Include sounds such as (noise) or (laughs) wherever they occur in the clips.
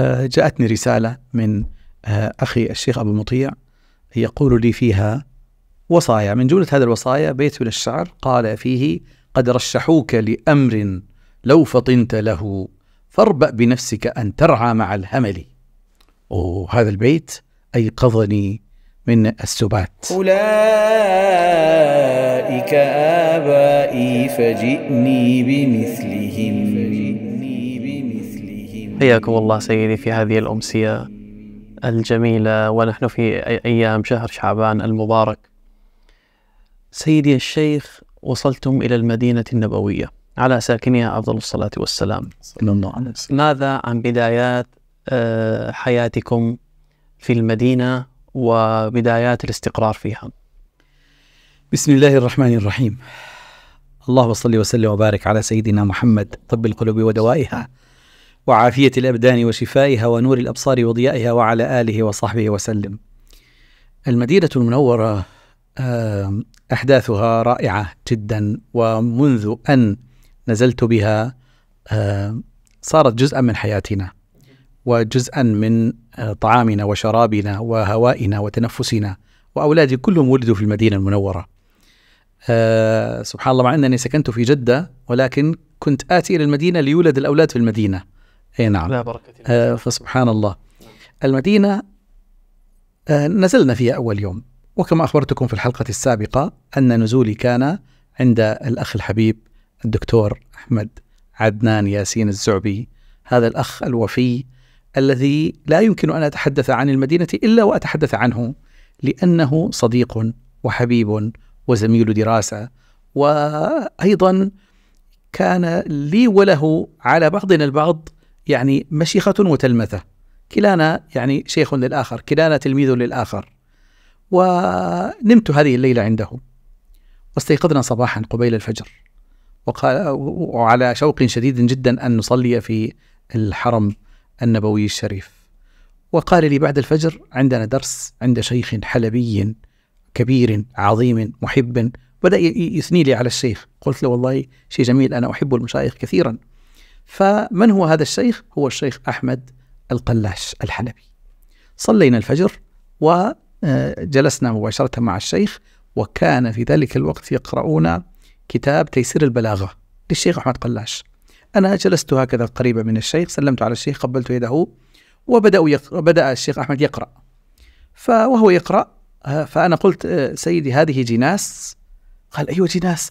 آه، جاءتني رسالة من آه، أخي الشيخ أبو مطيع يقول لي فيها وصايا من جملة هذه الوصايا بيت من الشعر قال فيه قد رشحوك لأمر لو فطنت له فاربأ بنفسك أن ترعى مع الهمل وهذا البيت أيقظني من السبات أولئك آبائي فجئني بمثلهم حياكم الله سيدي في هذه الأمسية الجميلة ونحن في أيام شهر شعبان المبارك سيدي الشيخ وصلتم إلى المدينة النبوية على ساكنها أفضل الصلاة والسلام ماذا عن بدايات آه، حياتكم في المدينة وبدايات الاستقرار فيها بسم الله الرحمن الرحيم اللهم صل وسلم وبارك على سيدنا محمد طب القلوب ودوائها وعافية الأبدان وشفائها ونور الأبصار وضيائها وعلى آله وصحبه وسلم. المدينة المنورة أحداثها رائعة جدا ومنذ أن نزلت بها صارت جزءا من حياتنا وجزءا من آه، طعامنا وشرابنا وهوائنا وتنفسنا وأولادي كلهم ولدوا في المدينة المنورة آه، سبحان الله مع أنني سكنت في جدة ولكن كنت آتي إلى المدينة ليولد الأولاد في المدينة اي نعم لا بركة آه فسبحان الله المدينة آه نزلنا فيها أول يوم وكما أخبرتكم في الحلقة السابقة أن نزولي كان عند الأخ الحبيب الدكتور أحمد عدنان ياسين الزعبي هذا الأخ الوفي الذي لا يمكن أن أتحدث عن المدينة إلا وأتحدث عنه لأنه صديق وحبيب وزميل دراسة وأيضا كان لي وله على بعضنا البعض يعني مشيخة وتلمذة كلانا يعني شيخ للآخر كلانا تلميذ للآخر ونمت هذه الليلة عنده واستيقظنا صباحا قبيل الفجر وقال وعلى شوق شديد جدا أن نصلي في الحرم النبوي الشريف وقال لي بعد الفجر عندنا درس عند شيخ حلبي كبير عظيم محب بدأ يثني لي على الشيخ قلت له والله شيء جميل أنا أحب المشايخ كثيرا فمن هو هذا الشيخ؟ هو الشيخ أحمد القلاش الحلبي صلينا الفجر وجلسنا آه، مباشرة مع الشيخ وكان في ذلك الوقت يقرؤون كتاب تيسير البلاغة للشيخ أحمد قلاش أنا جلست هكذا قريبة من الشيخ سلمت على الشيخ قبلت يده وبدأوا بدأ الشيخ أحمد يقرأ فهو يقرأ آه، فأنا قلت آه، سيدي هذه جناس قال أيوة جناس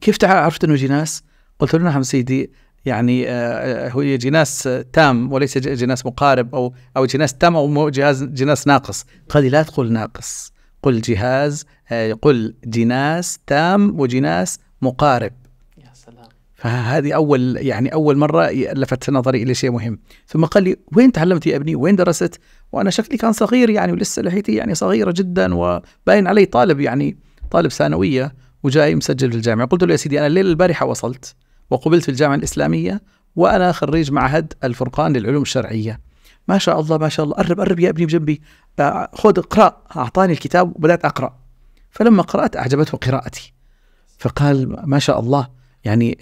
كيف عرفت أنه جناس قلت له نعم سيدي يعني آه، آه، هو جناس تام وليس جناس مقارب او او جناس تام او جهاز جناس ناقص قال لا تقول ناقص قل جهاز آه، قل جناس تام وجناس مقارب يا سلام فهذه اول يعني اول مره لفت نظري الى شيء مهم ثم قال لي وين تعلمت يا ابني وين درست وانا شكلي كان صغير يعني ولسه لحيتي يعني صغيره جدا وباين علي طالب يعني طالب ثانويه وجاي مسجل في الجامعه قلت له يا سيدي انا الليله البارحه وصلت وقبلت في الجامعة الإسلامية وأنا خريج معهد الفرقان للعلوم الشرعية ما شاء الله ما شاء الله قرب قرب يا ابني بجنبي آه، خذ اقرأ أعطاني الكتاب وبدأت أقرأ فلما قرأت أعجبته قراءتي فقال ما شاء الله يعني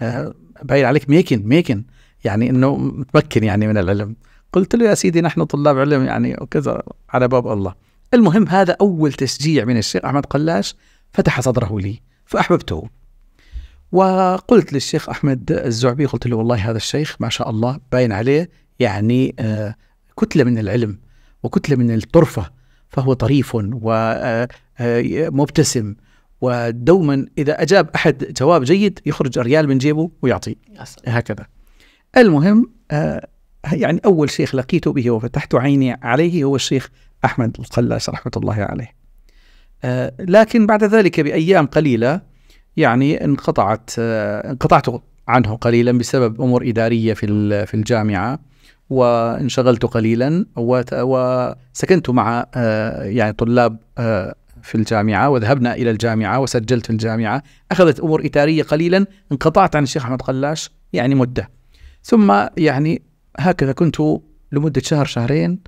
آه، باين عليك ميكن ميكن يعني انه متمكن يعني من العلم قلت له يا سيدي نحن طلاب علم يعني وكذا على باب الله المهم هذا اول تشجيع من الشيخ احمد قلاش فتح صدره لي فاحببته وقلت للشيخ أحمد الزعبي قلت له والله هذا الشيخ ما شاء الله باين عليه يعني آه، كتلة من العلم وكتلة من الطرفة فهو طريف ومبتسم آه، آه، ودوما إذا أجاب أحد جواب جيد يخرج ريال من جيبه ويعطي هكذا المهم يعني أول شيخ لقيت به وفتحت عيني عليه هو الشيخ أحمد القلاش رحمة الله عليه لكن بعد ذلك بأيام قليلة يعني انقطعت انقطعت عنه قليلا بسبب امور اداريه في في الجامعه وانشغلت قليلا وسكنت مع يعني طلاب في الجامعه وذهبنا الى الجامعه وسجلت في الجامعه اخذت امور اداريه قليلا انقطعت عن الشيخ احمد قلاش يعني مده ثم يعني هكذا كنت لمده شهر شهرين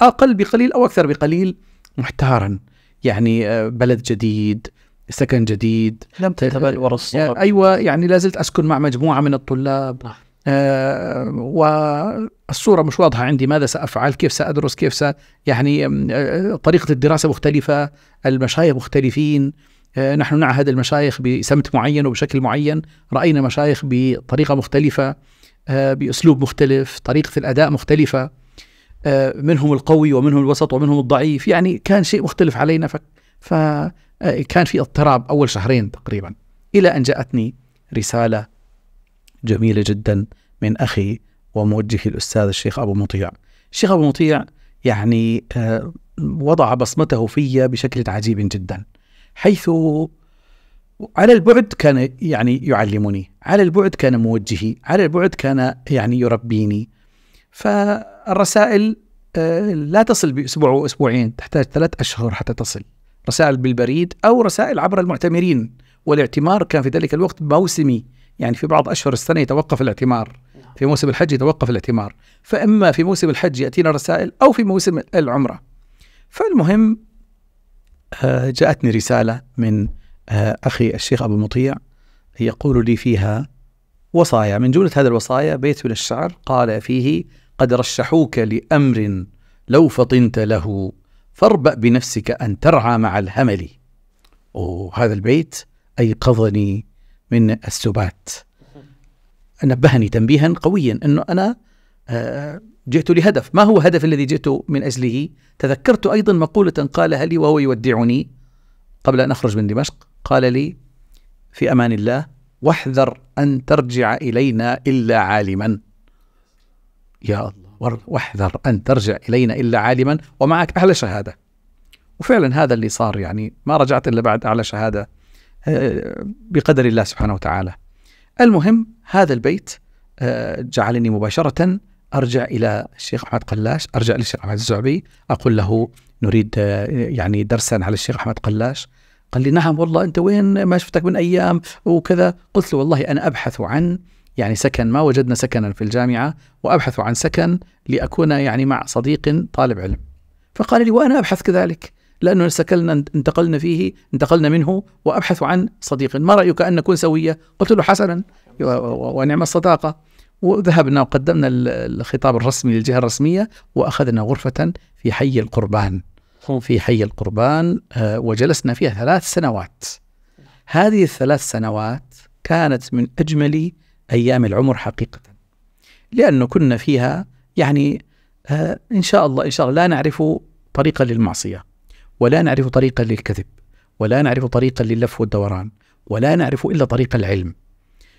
اقل بقليل او اكثر بقليل محتارا يعني بلد جديد سكن جديد لم تتبلور طيب يعني الصور ايوه يعني لازلت اسكن مع مجموعه من الطلاب نعم. آه والصوره مش واضحه عندي ماذا سافعل كيف سادرس كيف س يعني آه طريقه الدراسه مختلفه المشايخ مختلفين آه نحن نعهد المشايخ بسمت معين وبشكل معين راينا مشايخ بطريقه مختلفه آه باسلوب مختلف طريقه الاداء مختلفه آه منهم القوي ومنهم الوسط ومنهم الضعيف يعني كان شيء مختلف علينا ف, ف آه، كان في اضطراب اول شهرين تقريبا الى ان جاءتني رساله جميله جدا من اخي وموجهي الاستاذ الشيخ ابو مطيع. الشيخ ابو مطيع يعني آه، وضع بصمته في بشكل عجيب جدا حيث على البعد كان يعني يعلمني، على البعد كان موجهي، على البعد كان يعني يربيني. فالرسائل آه، لا تصل باسبوع واسبوعين، تحتاج ثلاث اشهر حتى تصل. رسائل بالبريد أو رسائل عبر المعتمرين والاعتمار كان في ذلك الوقت موسمي يعني في بعض أشهر السنة يتوقف الاعتمار في موسم الحج يتوقف الاعتمار فإما في موسم الحج يأتينا رسائل أو في موسم العمرة فالمهم آه، جاءتني رسالة من آه، أخي الشيخ أبو مطيع يقول لي فيها وصايا من جملة هذه الوصايا بيت من الشعر قال فيه قد رشحوك لأمر لو فطنت له فاربأ بنفسك أن ترعى مع الهمل وهذا البيت أيقظني من السبات نبهني تنبيها قويا أنه أنا آه، جئت لهدف ما هو هدف الذي جئت من أجله تذكرت أيضا مقولة قالها لي وهو يودعني قبل أن أخرج من دمشق قال لي في أمان الله واحذر أن ترجع إلينا إلا عالما يا الله واحذر أن ترجع إلينا إلا عالما ومعك أعلى شهادة وفعلا هذا اللي صار يعني ما رجعت إلا بعد أعلى شهادة آه، بقدر الله سبحانه وتعالى المهم هذا البيت آه، جعلني مباشرة أرجع إلى الشيخ أحمد قلاش أرجع للشيخ أحمد الزعبي أقول له نريد آه، يعني درسا على الشيخ أحمد قلاش قال لي نعم والله أنت وين ما شفتك من أيام وكذا قلت له والله أنا أبحث عن يعني سكن ما وجدنا سكنا في الجامعة وأبحث عن سكن لأكون يعني مع صديق طالب علم فقال لي وأنا أبحث كذلك لأنه سكننا انتقلنا فيه انتقلنا منه وأبحث عن صديق ما رأيك أن نكون سوية قلت له حسنا ونعم الصداقة وذهبنا وقدمنا الخطاب الرسمي للجهة الرسمية وأخذنا غرفة في حي القربان في حي القربان آه، وجلسنا فيها ثلاث سنوات هذه الثلاث سنوات كانت من أجمل أيام العمر حقيقة لأنه كنا فيها يعني آه، إن شاء الله إن شاء الله لا نعرف طريقا للمعصية ولا نعرف طريقا للكذب ولا نعرف طريقا للف والدوران ولا نعرف إلا طريق العلم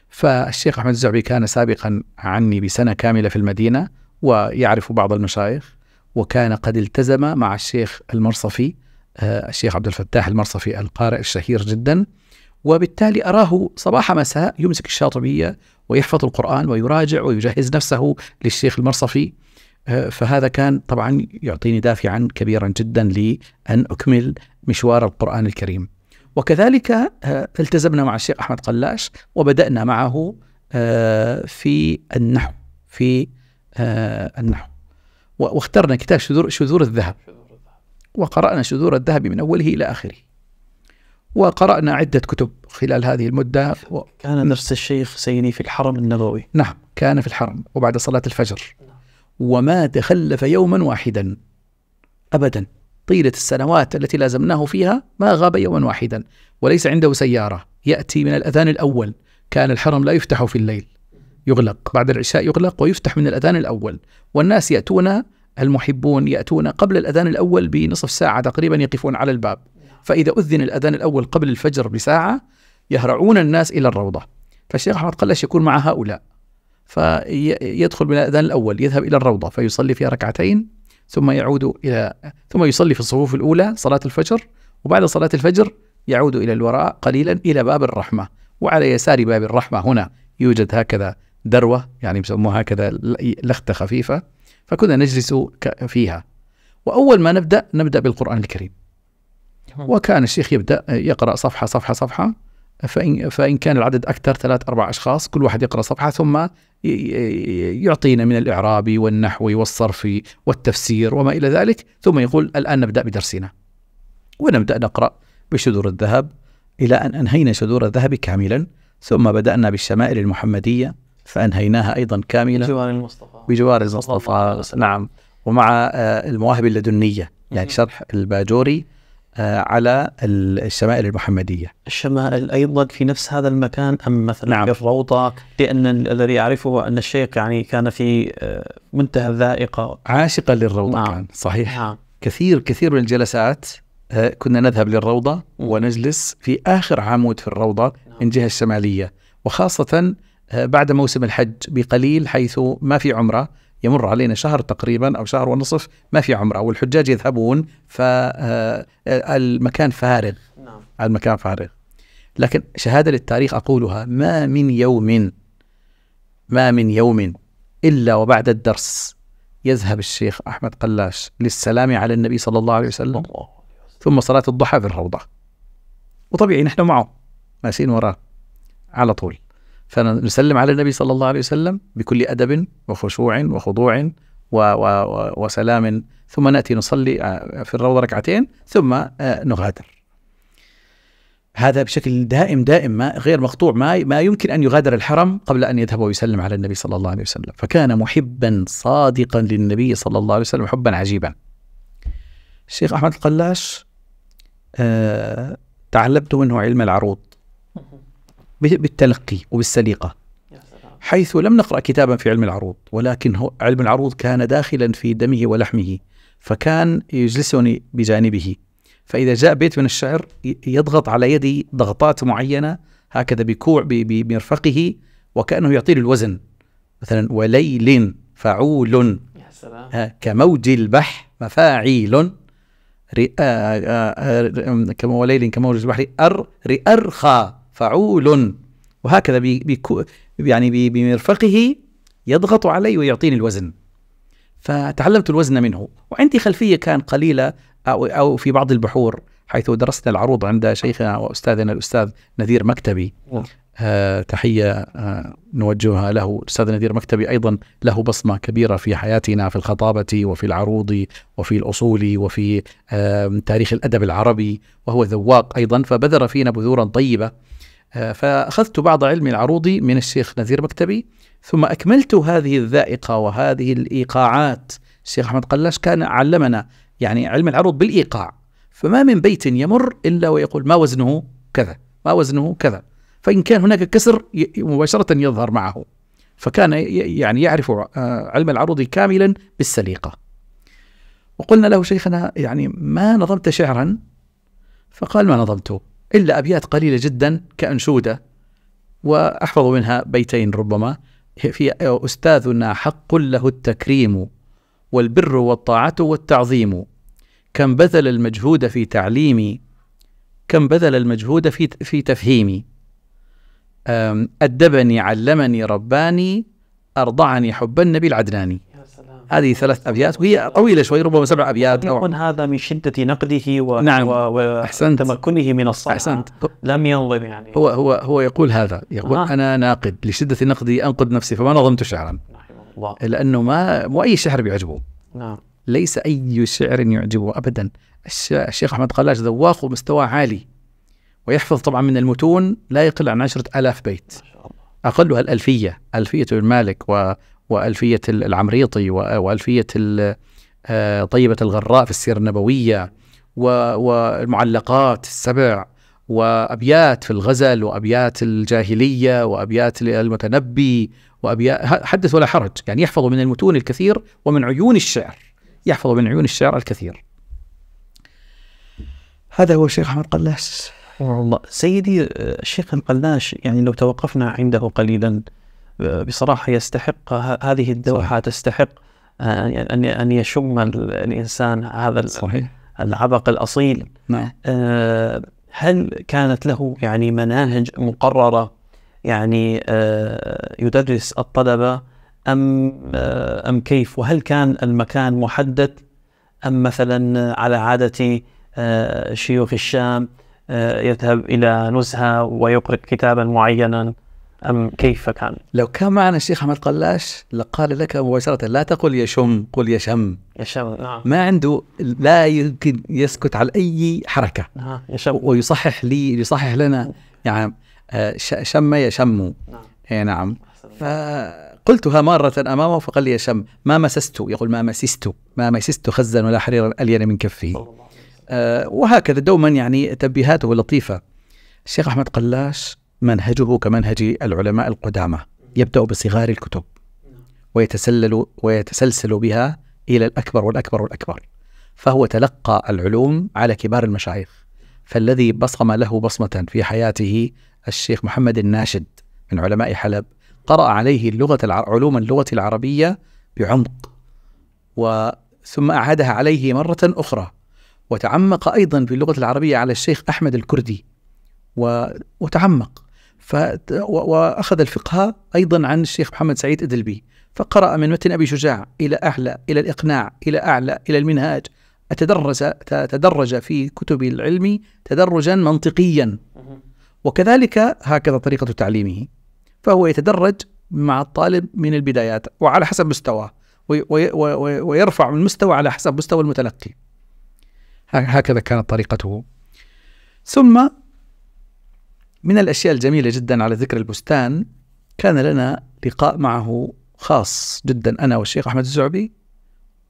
فالشيخ أحمد الزعبي كان سابقا عني بسنة كاملة في المدينة ويعرف بعض المشايخ وكان قد التزم مع الشيخ المرصفي آه، الشيخ عبد الفتاح المرصفي القارئ الشهير جدا وبالتالي أراه صباح مساء يمسك الشاطبية ويحفظ القرآن ويراجع ويجهز نفسه للشيخ المرصفي آه، فهذا كان طبعا يعطيني دافعا كبيرا جدا لأن أكمل مشوار القرآن الكريم وكذلك آه، التزمنا مع الشيخ أحمد قلاش وبدأنا معه آه، في النحو في النحو واخترنا كتاب شذور, شذور الذهب وقرأنا شذور الذهب من أوله إلى آخره وقرأنا عدة كتب خلال هذه المدة و... كان نفس الشيخ سيدي في الحرم النبوي نعم كان في الحرم وبعد صلاة الفجر نعم. وما تخلف يوما واحدا أبدا طيلة السنوات التي لازمناه فيها ما غاب يوما واحدا وليس عنده سيارة يأتي من الأذان الأول كان الحرم لا يفتح في الليل يغلق بعد العشاء يغلق ويفتح من الأذان الأول والناس يأتون المحبون يأتون قبل الأذان الأول بنصف ساعة تقريبا يقفون على الباب فإذا أذن الأذان الأول قبل الفجر بساعة يهرعون الناس إلى الروضة فالشيخ أحمد قلش يكون مع هؤلاء فيدخل من الأذان الأول يذهب إلى الروضة فيصلي فيها ركعتين ثم يعود إلى ثم يصلي في الصفوف الأولى صلاة الفجر وبعد صلاة الفجر يعود إلى الوراء قليلا إلى باب الرحمة وعلى يسار باب الرحمة هنا يوجد هكذا دروة يعني يسموها هكذا لختة خفيفة فكنا نجلس فيها وأول ما نبدأ نبدأ بالقرآن الكريم وكان الشيخ يبدا يقرا صفحه صفحه صفحه فإن, فإن كان العدد أكثر ثلاث أربع أشخاص كل واحد يقرأ صفحة ثم يعطينا من الإعراب والنحو والصرف والتفسير وما إلى ذلك ثم يقول الآن نبدأ بدرسنا ونبدأ نقرأ بشذور الذهب إلى أن أنهينا شذور الذهب كاملا ثم بدأنا بالشمائل المحمدية فأنهيناها أيضا كاملة بجوار المصطفى بجوار المصطفى نعم ومع آه، المواهب اللدنية يعني شرح الباجوري آه، على الشمائل المحمدية الشمائل أيضا في نفس هذا المكان أم مثلا نعم. في الروضة لأن الذي أعرفه أن الشيخ يعني كان في آه، منتهى الذائقة عاشقا للروضة نعم. كان صحيح نعم. كثير كثير من الجلسات آه، كنا نذهب للروضة ونجلس في آخر عمود في الروضة نعم. من جهة الشمالية وخاصة بعد موسم الحج بقليل حيث ما في عمرة يمر علينا شهر تقريبا او شهر ونصف ما في عمره والحجاج يذهبون فالمكان آه، فارغ نعم المكان فارغ لكن شهاده للتاريخ اقولها ما من يوم ما من يوم الا وبعد الدرس يذهب الشيخ احمد قلاش للسلام على النبي صلى الله عليه وسلم ثم صلاه الضحى في الروضه وطبيعي نحن معه ماشيين وراه على طول فنسلم على النبي صلى الله عليه وسلم بكل أدب وخشوع وخضوع و و وسلام ثم نأتي نصلي آه، في الروضة ركعتين ثم آه، نغادر هذا بشكل دائم دائم ما غير مقطوع ما ما يمكن ان يغادر الحرم قبل ان يذهب ويسلم على النبي صلى الله عليه وسلم، فكان محبا صادقا للنبي صلى الله عليه وسلم حبا عجيبا. الشيخ احمد القلاش آه تعلمت منه علم العروض بالتلقي وبالسليقة حيث لم نقرأ كتابا في علم العروض ولكن هو علم العروض كان داخلا في دمه ولحمه فكان يجلسني بجانبه فإذا جاء بيت من الشعر يضغط على يدي ضغطات معينة هكذا بكوع بمرفقه وكأنه يعطي الوزن مثلا وليل فعول يا سلام. كموج البحر مفاعيل رئ... وليل كموج البحر أر رئرخى فعول وهكذا بي بي يعني بي بمرفقه يضغط علي ويعطيني الوزن فتعلمت الوزن منه وعندي خلفية كان قليلة أو, أو في بعض البحور حيث درسنا العروض عند شيخنا وأستاذنا الأستاذ نذير مكتبي نعم. آه تحية آه نوجهها له الأستاذ نذير مكتبي أيضا له بصمة كبيرة في حياتنا في الخطابة وفي العروض وفي الأصول وفي آه تاريخ الأدب العربي وهو ذواق أيضا فبذر فينا بذورا طيبة آه، فأخذت بعض علم العروض من الشيخ نذير مكتبي ثم أكملت هذه الذائقة وهذه الإيقاعات الشيخ أحمد قلاش كان علمنا يعني علم العروض بالإيقاع فما من بيت يمر إلا ويقول ما وزنه كذا ما وزنه كذا فإن كان هناك كسر مباشرة يظهر معه فكان يعني يعرف آه، علم العروض كاملا بالسليقة وقلنا له شيخنا يعني ما نظمت شعرا فقال ما نظمته إلا أبيات قليلة جدا كأنشودة وأحفظ منها بيتين ربما في أستاذنا حق له التكريم والبر والطاعة والتعظيم كم بذل المجهود في تعليمي كم بذل المجهود في في تفهيمي أدبني علمني رباني أرضعني حب النبي العدناني هذه ثلاث ابيات وهي طويله شوي ربما سبع ابيات يكون نعم. هذا من شده نقده و... نعم تمكنه من الصحة احسنت لم ينظم يعني هو هو هو يقول هذا يقول آه. انا ناقد لشده نقدي انقد نفسي فما نظمت شعرا الله لانه ما مو اي شعر بيعجبه نعم ليس اي شعر يعجبه ابدا الشيخ احمد قلاش ذواق ومستواه عالي ويحفظ طبعا من المتون لا يقل عن عشرة ألاف بيت أقلها الألفية ألفية ابن مالك و... وألفية العمريطي وألفية آه، طيبة الغراء في السيرة النبوية والمعلقات السبع وأبيات في الغزل وأبيات الجاهلية وأبيات المتنبي وأبيات حدث ولا حرج يعني يحفظ من المتون الكثير ومن عيون الشعر يحفظ من عيون الشعر الكثير هذا هو الشيخ أحمد قلاش والله سيدي الشيخ آه، القلاش يعني لو توقفنا عنده قليلا بصراحه يستحق هذه الدوحه صحيح. تستحق ان ان يشم الانسان هذا صحيح. العبق الاصيل نعم. آه، هل كانت له يعني مناهج مقرره يعني آه، يدرس الطلبه ام آه، ام كيف وهل كان المكان محدد ام مثلا على عاده شيوخ الشام يذهب الى نزهه ويقرأ كتابا معينا أم كيف كان؟ لو كان معنا الشيخ أحمد قلاش لقال لك مباشرة لا تقل يشم قل يشم يشم نعم ما عنده لا يمكن يسكت على أي حركة آه نعم، يشم ويصحح لي يصحح لنا يعني آه، شم يشم نعم اي نعم فقلتها مرة أمامه فقال لي يشم ما مسست يقول ما مسست ما مسست خزا ولا حريرا ألين من كفي آه وهكذا دوما يعني تنبيهاته لطيفة الشيخ أحمد قلاش منهجه كمنهج العلماء القدامى يبدأ بصغار الكتب ويتسلل ويتسلسل بها إلى الأكبر والأكبر والأكبر فهو تلقى العلوم على كبار المشايخ فالذي بصم له بصمة في حياته الشيخ محمد الناشد من علماء حلب قرأ عليه اللغة العر... علوم اللغة العربية بعمق وثم أعادها عليه مرة أخرى وتعمق أيضا في اللغة العربية على الشيخ أحمد الكردي و... وتعمق ف واخذ الفقه ايضا عن الشيخ محمد سعيد ادلبي فقرأ من متن أبي شجاع إلى أعلى إلى الإقناع إلى أعلى إلى المنهاج أتدرج تدرج في كتب العلم تدرجا منطقيا وكذلك هكذا طريقة تعليمه فهو يتدرج مع الطالب من البدايات وعلى حسب مستواه ويرفع من المستوى على حسب مستوى المتلقي هكذا كانت طريقته ثم من الأشياء الجميلة جدا على ذكر البستان كان لنا لقاء معه خاص جدا أنا والشيخ أحمد الزعبي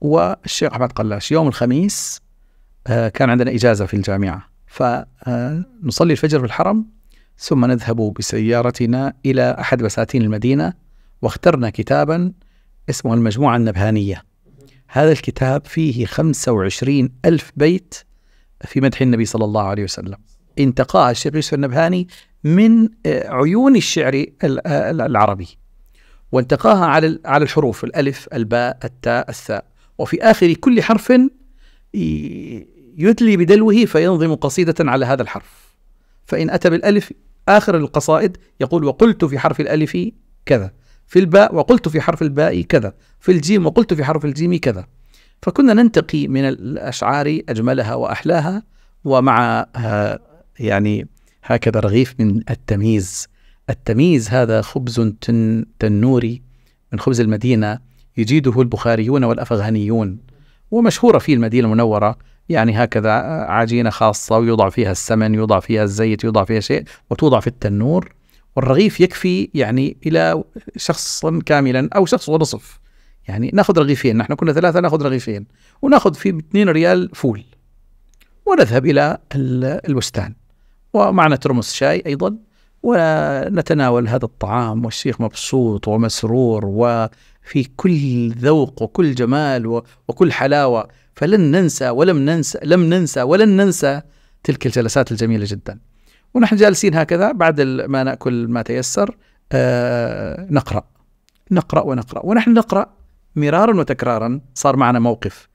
والشيخ أحمد قلاش يوم الخميس آه، كان عندنا إجازة في الجامعة فنصلي آه، الفجر في الحرم ثم نذهب بسيارتنا إلى أحد بساتين المدينة واخترنا كتابا اسمه المجموعة النبهانية هذا الكتاب فيه 25 ألف بيت في مدح النبي صلى الله عليه وسلم انتقاء الشيخ يوسف النبهاني من آه، عيون الشعر آه، العربي وانتقاها على على الحروف الالف الباء التاء الثاء وفي اخر كل حرف يدلي بدلوه فينظم قصيده على هذا الحرف فان اتى بالالف اخر القصائد يقول وقلت في حرف الالف كذا في الباء وقلت في حرف الباء كذا في الجيم وقلت في حرف الجيم كذا فكنا ننتقي من الاشعار اجملها واحلاها ومع آه، يعني هكذا رغيف من التمييز التمييز هذا خبز تن تنوري من خبز المدينة يجيده البخاريون والأفغانيون ومشهورة في المدينة المنورة يعني هكذا عجينة خاصة ويوضع فيها السمن يوضع فيها الزيت يوضع فيها شيء وتوضع في التنور والرغيف يكفي يعني إلى شخصا كاملا أو شخص ونصف يعني ناخذ رغيفين نحن كنا ثلاثة ناخذ رغيفين وناخذ في 2 ريال فول ونذهب إلى البستان ومعنا ترمس شاي أيضا ونتناول هذا الطعام والشيخ مبسوط ومسرور وفي كل ذوق وكل جمال وكل حلاوة فلن ننسى ولم ننسى لم ننسى ولن ننسى تلك الجلسات الجميلة جدا ونحن جالسين هكذا بعد ما نأكل ما تيسر آه، نقرأ نقرأ ونقرأ ونحن نقرأ مرارا وتكرارا صار معنا موقف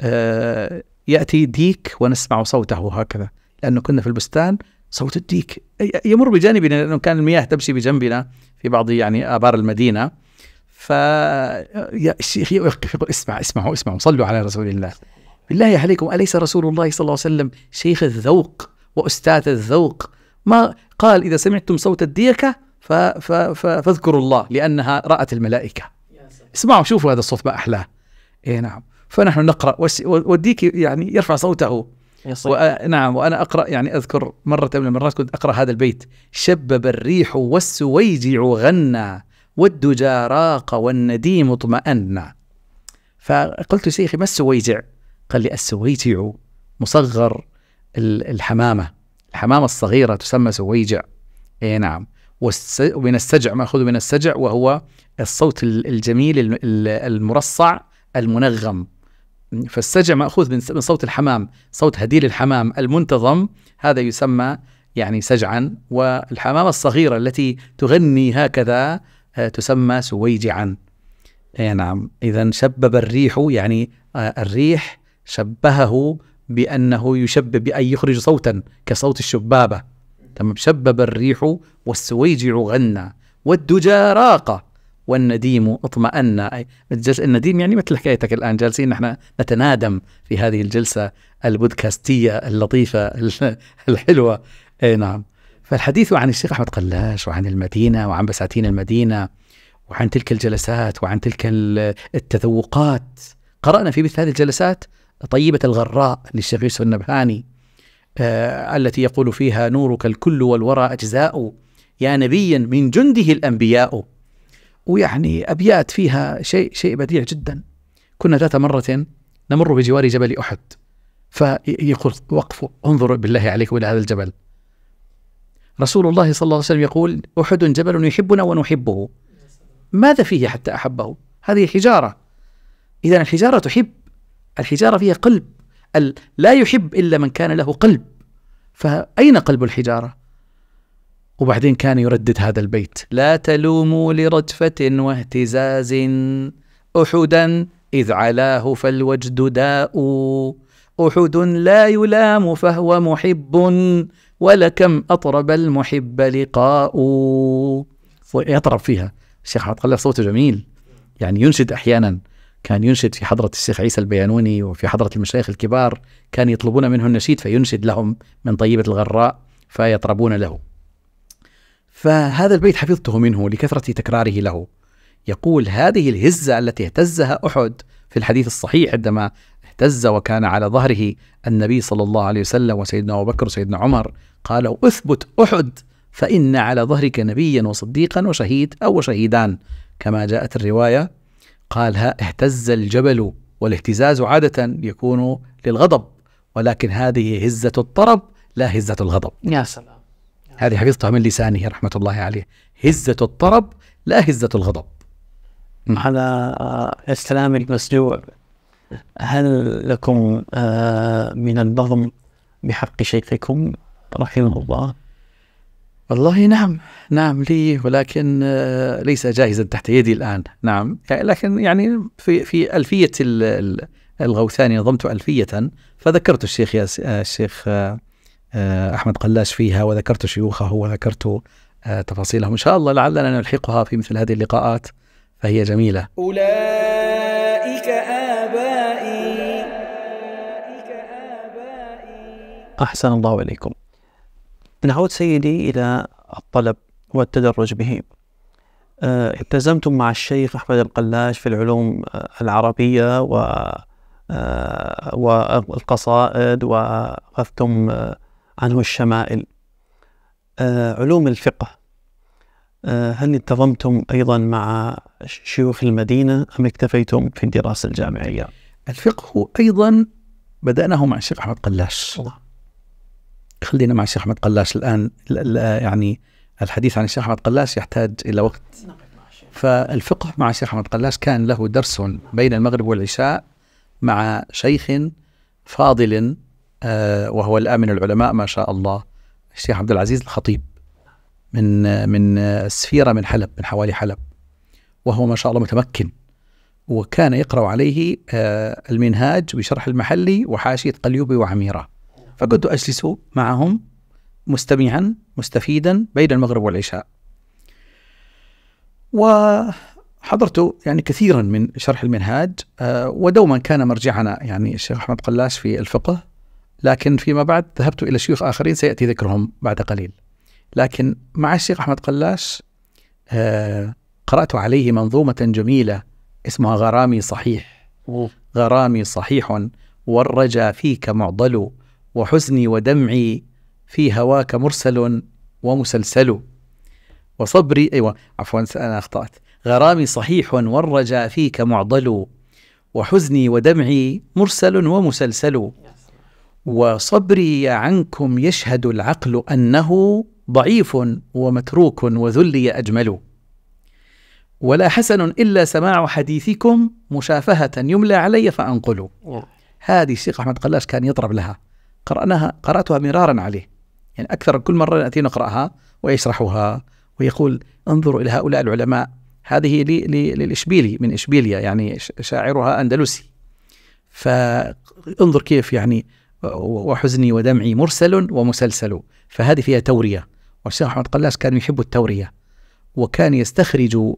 آه، يأتي ديك ونسمع صوته هكذا لانه كنا في البستان صوت الديك يمر بجانبنا لانه كان المياه تمشي بجنبنا في بعض يعني ابار المدينه ف يا الشيخ يوقف يقول اسمع اسمعوا اسمعوا صلوا على رسول الله بالله عليكم اليس رسول الله صلى الله عليه وسلم شيخ الذوق واستاذ الذوق ما قال اذا سمعتم صوت الديكه ف... ف... ف... فاذكروا الله لانها رات الملائكه اسمعوا شوفوا هذا الصوت ما احلاه اي نعم فنحن نقرا والديك يعني يرفع صوته وأ... نعم وانا اقرا يعني اذكر مره من المرات كنت اقرا هذا البيت شبب الريح والسويجع غنى والدجى راق والنديم اطمأن فقلت شيخي ما السويجع؟ قال لي السويجع مصغر الحمامه الحمامه الصغيره تسمى سويجع اي نعم ومن السجع ماخوذ من السجع وهو الصوت الجميل المرصع المنغم فالسجع مأخوذ من صوت الحمام صوت هديل الحمام المنتظم هذا يسمى يعني سجعا والحمامة الصغيرة التي تغني هكذا آه، تسمى سويجعا اي نعم إذا شبب الريح يعني آه، الريح شبهه بأنه يشبب بأن يخرج صوتا كصوت الشبابة تمام شبب الريح والسويجع غنى والدجى راقة والنديم اطمأن النديم يعني مثل حكايتك الآن جالسين نحن نتنادم في هذه الجلسة البودكاستية اللطيفة (laughs) الحلوة أي نعم فالحديث عن الشيخ أحمد قلاش وعن المدينة وعن بساتين المدينة وعن تلك الجلسات وعن تلك التذوقات قرأنا في مثل هذه الجلسات طيبة الغراء للشيخ يوسف النبهاني آه التي يقول فيها نورك الكل والورى أجزاء يا نبيا من جنده الأنبياء ويعني أبيات فيها شيء شيء بديع جدا كنا ذات مرة نمر بجوار جبل أحد فيقول وقف انظر بالله عليكم إلى هذا الجبل رسول الله صلى الله عليه وسلم يقول أحد جبل يحبنا ونحبه ماذا فيه حتى أحبه هذه حجارة إذا الحجارة تحب الحجارة فيها قلب لا يحب إلا من كان له قلب فأين قلب الحجارة وبعدين كان يردد هذا البيت لا تلوموا لرجفة واهتزاز أحدا إذ علاه فالوجد داء أحد لا يلام فهو محب ولكم أطرب المحب لقاء يطرب فيها الشيخ عبد الله صوته جميل يعني ينشد أحيانا كان ينشد في حضرة الشيخ عيسى البيانوني وفي حضرة المشايخ الكبار كان يطلبون منه النشيد فينشد لهم من طيبة الغراء فيطربون له فهذا البيت حفظته منه لكثرة تكراره له يقول هذه الهزة التي اهتزها أحد في الحديث الصحيح عندما اهتز وكان على ظهره النبي صلى الله عليه وسلم وسيدنا أبو بكر وسيدنا عمر قالوا اثبت أحد فإن على ظهرك نبيا وصديقا وشهيد أو شهيدان كما جاءت الرواية قالها اهتز الجبل والاهتزاز عادة يكون للغضب ولكن هذه هزة الطرب لا هزة الغضب يا سلام هذه حفظتها من لسانه رحمة الله عليه هزة الطرب لا هزة الغضب على السلام المسجوع هل لكم آه، من النظم بحق شيخكم رحمه الله والله نعم نعم لي ولكن آه، ليس جاهزا تحت يدي الآن نعم لكن يعني في في ألفية الغوثاني نظمت ألفية فذكرت الشيخ يا آه، الشيخ آه، أحمد قلاش فيها وذكرت شيوخه وذكرت آه، تفاصيلهم إن شاء الله لعلنا نلحقها في مثل هذه اللقاءات فهي جميلة أولئك آبائي أحسن الله إليكم نعود سيدي إلى الطلب والتدرج به آه، التزمتم مع الشيخ أحمد القلاش في العلوم العربية و والقصائد وأخذتم عنه الشمائل آه، علوم الفقه آه، هل انتظمتم أيضا مع شيوخ المدينة أم اكتفيتم في الدراسة الجامعية؟ الفقه أيضا بدأناه مع الشيخ أحمد قلاش الله. خلينا مع الشيخ أحمد قلاش الآن يعني الحديث عن الشيخ أحمد قلاش يحتاج إلى وقت نعم. فالفقه مع الشيخ أحمد قلاش كان له درس بين المغرب والعشاء مع شيخ فاضل آه، وهو الآن من العلماء ما شاء الله الشيخ عبد العزيز الخطيب من من سفيرة من حلب من حوالي حلب وهو ما شاء الله متمكن وكان يقرأ عليه آه، المنهاج بشرح المحلي وحاشية قليوبي وعميرة فكنت أجلس معهم مستمعا مستفيدا بين المغرب والعشاء وحضرت يعني كثيرا من شرح المنهاج آه، ودوما كان مرجعنا يعني الشيخ أحمد قلاش في الفقه لكن فيما بعد ذهبت إلى شيوخ آخرين سيأتي ذكرهم بعد قليل لكن مع الشيخ أحمد قلاش آه قرأت عليه منظومة جميلة اسمها غرامي صحيح غرامي صحيح والرجا فيك معضل وحزني ودمعي في هواك مرسل ومسلسل وصبري أيوة عفوا أنا أخطأت غرامي صحيح والرجا فيك معضل وحزني ودمعي مرسل ومسلسل وصبري عنكم يشهد العقل انه ضعيف ومتروك وذلي اجمل ولا حسن الا سماع حديثكم مشافهه يملى علي فانقل هذه الشيخ احمد قلاش كان يضرب لها قراناها قراتها مرارا عليه يعني اكثر كل مره ناتي نقراها ويشرحها ويقول انظروا الى هؤلاء العلماء هذه للإشبيلي من إشبيليا يعني شاعرها أندلسي فانظر كيف يعني وحزني ودمعي مرسل ومسلسل فهذه فيها تورية والشيخ أحمد قلاش كان يحب التورية وكان يستخرج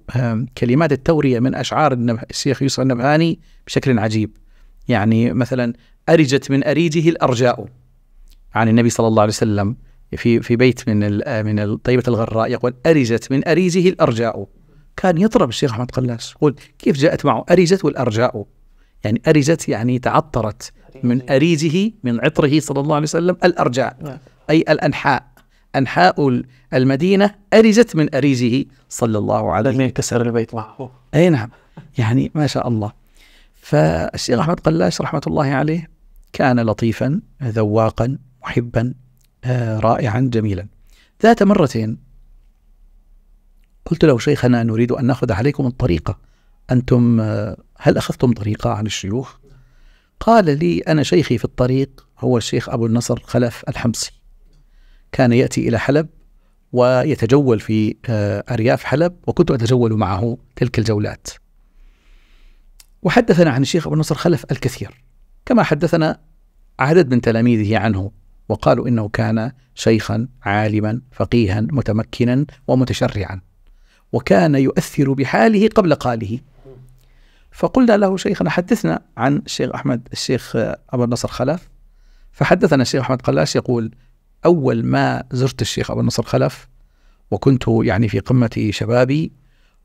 كلمات التورية من أشعار الشيخ يوسف النبهاني بشكل عجيب يعني مثلا أرجت من أريجه الأرجاء عن النبي صلى الله عليه وسلم في في بيت من من طيبة الغراء يقول أرجت من أريجه الأرجاء كان يطرب الشيخ أحمد قلاش يقول كيف جاءت معه أرجت والأرجاء يعني أرجت يعني تعطرت من أريجه من عطره صلى الله عليه وسلم الأرجاء نعم. أي الأنحاء أنحاء المدينة أرجت من أريجه صلى الله عليه وسلم لم البيت معه أي نعم يعني ما شاء الله فالشيخ أحمد قلاش رحمة الله عليه كان لطيفا ذواقا محبا آه، رائعا جميلا ذات مرة قلت له شيخنا نريد أن نأخذ عليكم الطريقة أنتم آه، هل أخذتم طريقة عن الشيوخ؟ قال لي أنا شيخي في الطريق هو الشيخ أبو النصر خلف الحمصي كان يأتي إلى حلب ويتجول في آه، أرياف حلب وكنت أتجول معه تلك الجولات وحدثنا عن الشيخ أبو النصر خلف الكثير كما حدثنا عدد من تلاميذه عنه وقالوا إنه كان شيخا عالما فقيها متمكنا ومتشرعا وكان يؤثر بحاله قبل قاله فقلنا له شيخنا حدثنا عن الشيخ أحمد الشيخ أبو النصر خلف فحدثنا الشيخ أحمد قلاش يقول أول ما زرت الشيخ أبو النصر خلف وكنت يعني في قمة شبابي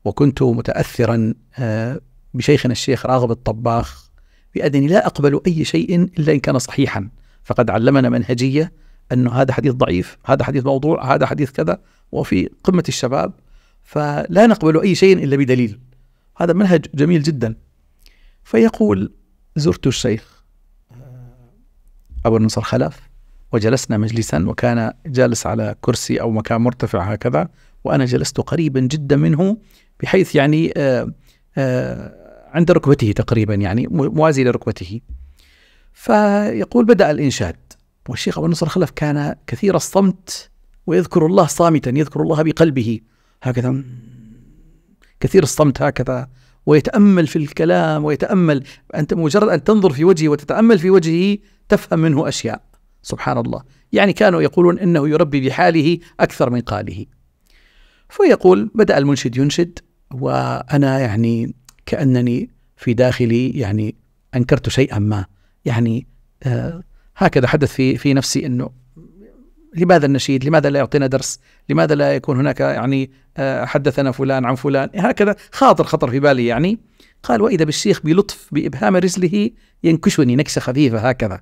وكنت متأثرا آه، بشيخنا الشيخ راغب الطباخ بأنني لا أقبل أي شيء إلا إن كان صحيحا فقد علمنا منهجية أنه هذا حديث ضعيف هذا حديث موضوع هذا حديث كذا وفي قمة الشباب فلا نقبل أي شيء إلا بدليل هذا منهج جميل جدا فيقول زرت الشيخ أبو النصر خلف وجلسنا مجلسا وكان جالس على كرسي أو مكان مرتفع هكذا وأنا جلست قريبا جدا منه بحيث يعني آه، آه، عند ركبته تقريبا يعني موازي لركبته فيقول بدأ الإنشاد والشيخ أبو النصر خلف كان كثير الصمت ويذكر الله صامتا يذكر الله بقلبه هكذا كثير الصمت هكذا ويتامل في الكلام ويتامل انت مجرد ان تنظر في وجهه وتتامل في وجهه تفهم منه اشياء سبحان الله يعني كانوا يقولون انه يربي بحاله اكثر من قاله فيقول بدا المنشد ينشد وانا يعني كانني في داخلي يعني انكرت شيئا ما يعني آه هكذا حدث في في نفسي انه لماذا النشيد؟ لماذا لا يعطينا درس؟ لماذا لا يكون هناك يعني آه، حدثنا فلان عن فلان؟ هكذا خاطر خطر في بالي يعني قال وإذا بالشيخ بلطف بإبهام رجله ينكشني نكشة خفيفة هكذا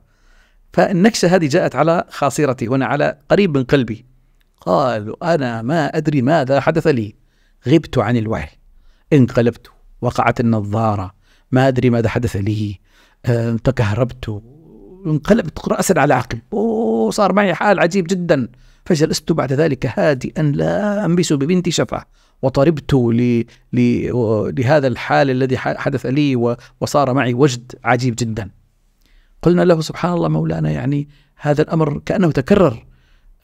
فالنكشة هذه جاءت على خاصرتي هنا على قريب من قلبي قال أنا ما أدري ماذا حدث لي غبت عن الوحي انقلبت وقعت النظارة ما أدري ماذا حدث لي آه، تكهربت انقلبت رأسا على عقب وصار معي حال عجيب جدا فجلست بعد ذلك هادئا لا أنبس ببنتي شفة وطربت لهذا الحال الذي حدث لي وصار معي وجد عجيب جدا قلنا له سبحان الله مولانا يعني هذا الأمر كأنه تكرر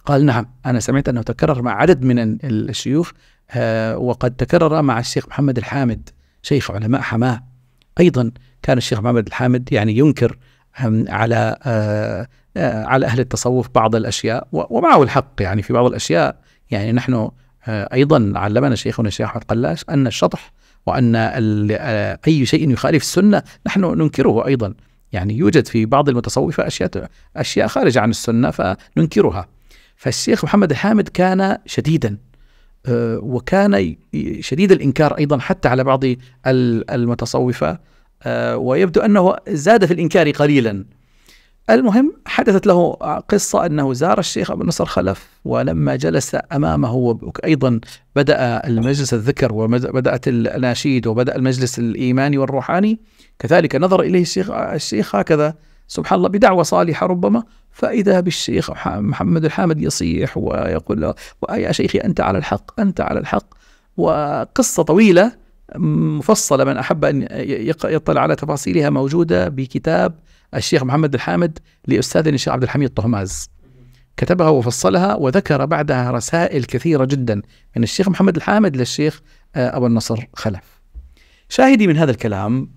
قال نعم أنا سمعت أنه تكرر مع عدد من الشيوخ آه، وقد تكرر مع الشيخ محمد الحامد شيخ علماء حماه أيضا كان الشيخ محمد الحامد يعني ينكر على آه، آه، على أهل التصوف بعض الأشياء ومعه الحق يعني في بعض الأشياء يعني نحن آه، أيضا علمنا شيخنا الشيخ أحمد قلاش أن الشطح وأن آه، أي شيء يخالف السنة نحن ننكره أيضا يعني يوجد في بعض المتصوفة أشياء أشياء خارجة عن السنة فننكرها فالشيخ محمد الحامد كان شديدا وكان شديد الإنكار أيضا حتى على بعض المتصوفة ويبدو أنه زاد في الإنكار قليلا المهم حدثت له قصة أنه زار الشيخ أبو نصر خلف ولما جلس أمامه أيضا بدأ المجلس الذكر وبدأت الأناشيد وبدأ المجلس الإيماني والروحاني كذلك نظر إليه الشيخ, الشيخ هكذا سبحان الله بدعوة صالحة ربما فإذا بالشيخ محمد الحامد يصيح ويقول له يا شيخي أنت على الحق أنت على الحق وقصة طويلة مفصلة من أحب أن يطلع على تفاصيلها موجودة بكتاب الشيخ محمد الحامد لأستاذنا الشيخ عبد الحميد طهماز كتبها وفصلها وذكر بعدها رسائل كثيرة جدا من الشيخ محمد الحامد للشيخ آه، أبو النصر خلف شاهدي من هذا الكلام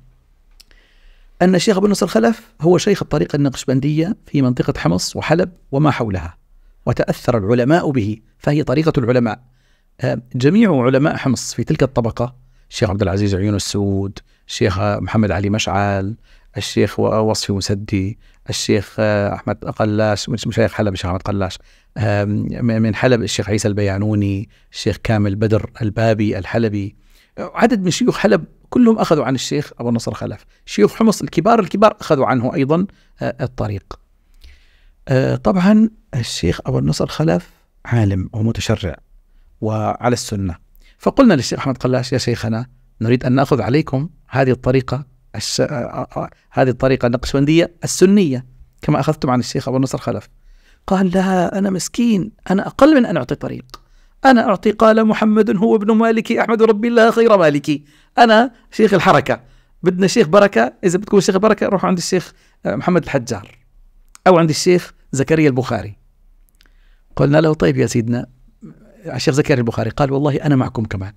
أن الشيخ أبو النصر خلف هو شيخ الطريقة النقشبندية في منطقة حمص وحلب وما حولها وتأثر العلماء به فهي طريقة العلماء آه، جميع علماء حمص في تلك الطبقة الشيخ عبد العزيز عيون السود الشيخ محمد علي مشعل الشيخ وصفي مسدي الشيخ آه، احمد قلاش مشايخ حلب الشيخ احمد قلاش من حلب الشيخ عيسى البيانوني الشيخ كامل بدر البابي الحلبي عدد من شيوخ حلب كلهم اخذوا عن الشيخ ابو النصر خلف شيوخ حمص الكبار الكبار اخذوا عنه ايضا آه، الطريق آه، طبعا الشيخ ابو النصر خلف عالم ومتشرع وعلى السنه فقلنا للشيخ احمد قلاش يا شيخنا نريد ان ناخذ عليكم هذه الطريقه الس... هذه الطريقة النقشبندية السنية كما أخذتم عن الشيخ أبو النصر خلف قال لا أنا مسكين أنا أقل من أن أعطي طريق أنا أعطي قال محمد هو ابن مالكي أحمد ربي الله خير مالكي أنا شيخ الحركة بدنا شيخ بركة إذا بتكون شيخ بركة روحوا عند الشيخ آه، محمد الحجار أو عند الشيخ زكريا البخاري قلنا له طيب يا سيدنا آه، الشيخ زكريا البخاري قال والله أنا معكم كمان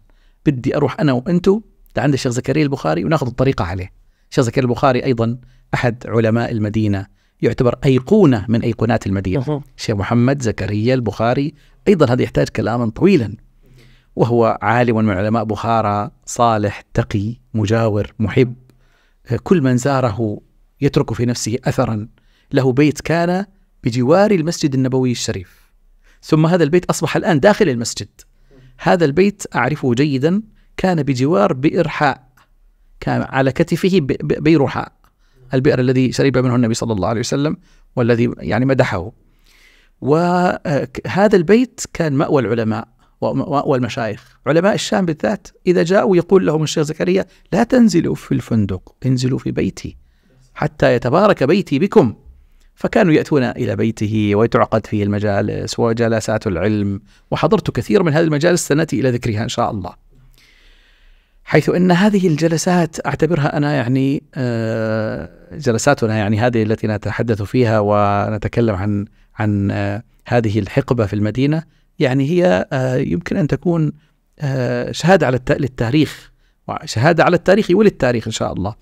بدي أروح أنا وأنتم لعند الشيخ زكريا البخاري وناخذ الطريقة عليه شيخ زكريا البخاري أيضا أحد علماء المدينة يعتبر أيقونة من أيقونات المدينة شيخ محمد زكريا البخاري أيضا هذا يحتاج كلاما طويلا وهو عالم من علماء بخارى صالح تقي مجاور محب كل من زاره يترك في نفسه أثرا له بيت كان بجوار المسجد النبوي الشريف ثم هذا البيت أصبح الآن داخل المسجد هذا البيت أعرفه جيدا كان بجوار بئر حاء كان على كتفه بيرحاء البئر الذي شرب منه النبي صلى الله عليه وسلم والذي يعني مدحه وهذا آه، البيت كان مأوى العلماء ومأوى المشايخ علماء الشام بالذات إذا جاءوا يقول لهم الشيخ زكريا لا تنزلوا في الفندق انزلوا في بيتي حتى يتبارك بيتي بكم فكانوا يأتون إلى بيته وتعقد فيه المجالس وجلسات العلم وحضرت كثير من هذه المجالس سنأتي إلى ذكرها إن شاء الله حيث ان هذه الجلسات اعتبرها انا يعني آه، جلساتنا يعني هذه التي نتحدث فيها ونتكلم عن عن آه، هذه الحقبه في المدينه يعني هي آه، يمكن ان تكون شهاده على للتاريخ شهاده على التاريخ وللتاريخ ان شاء الله.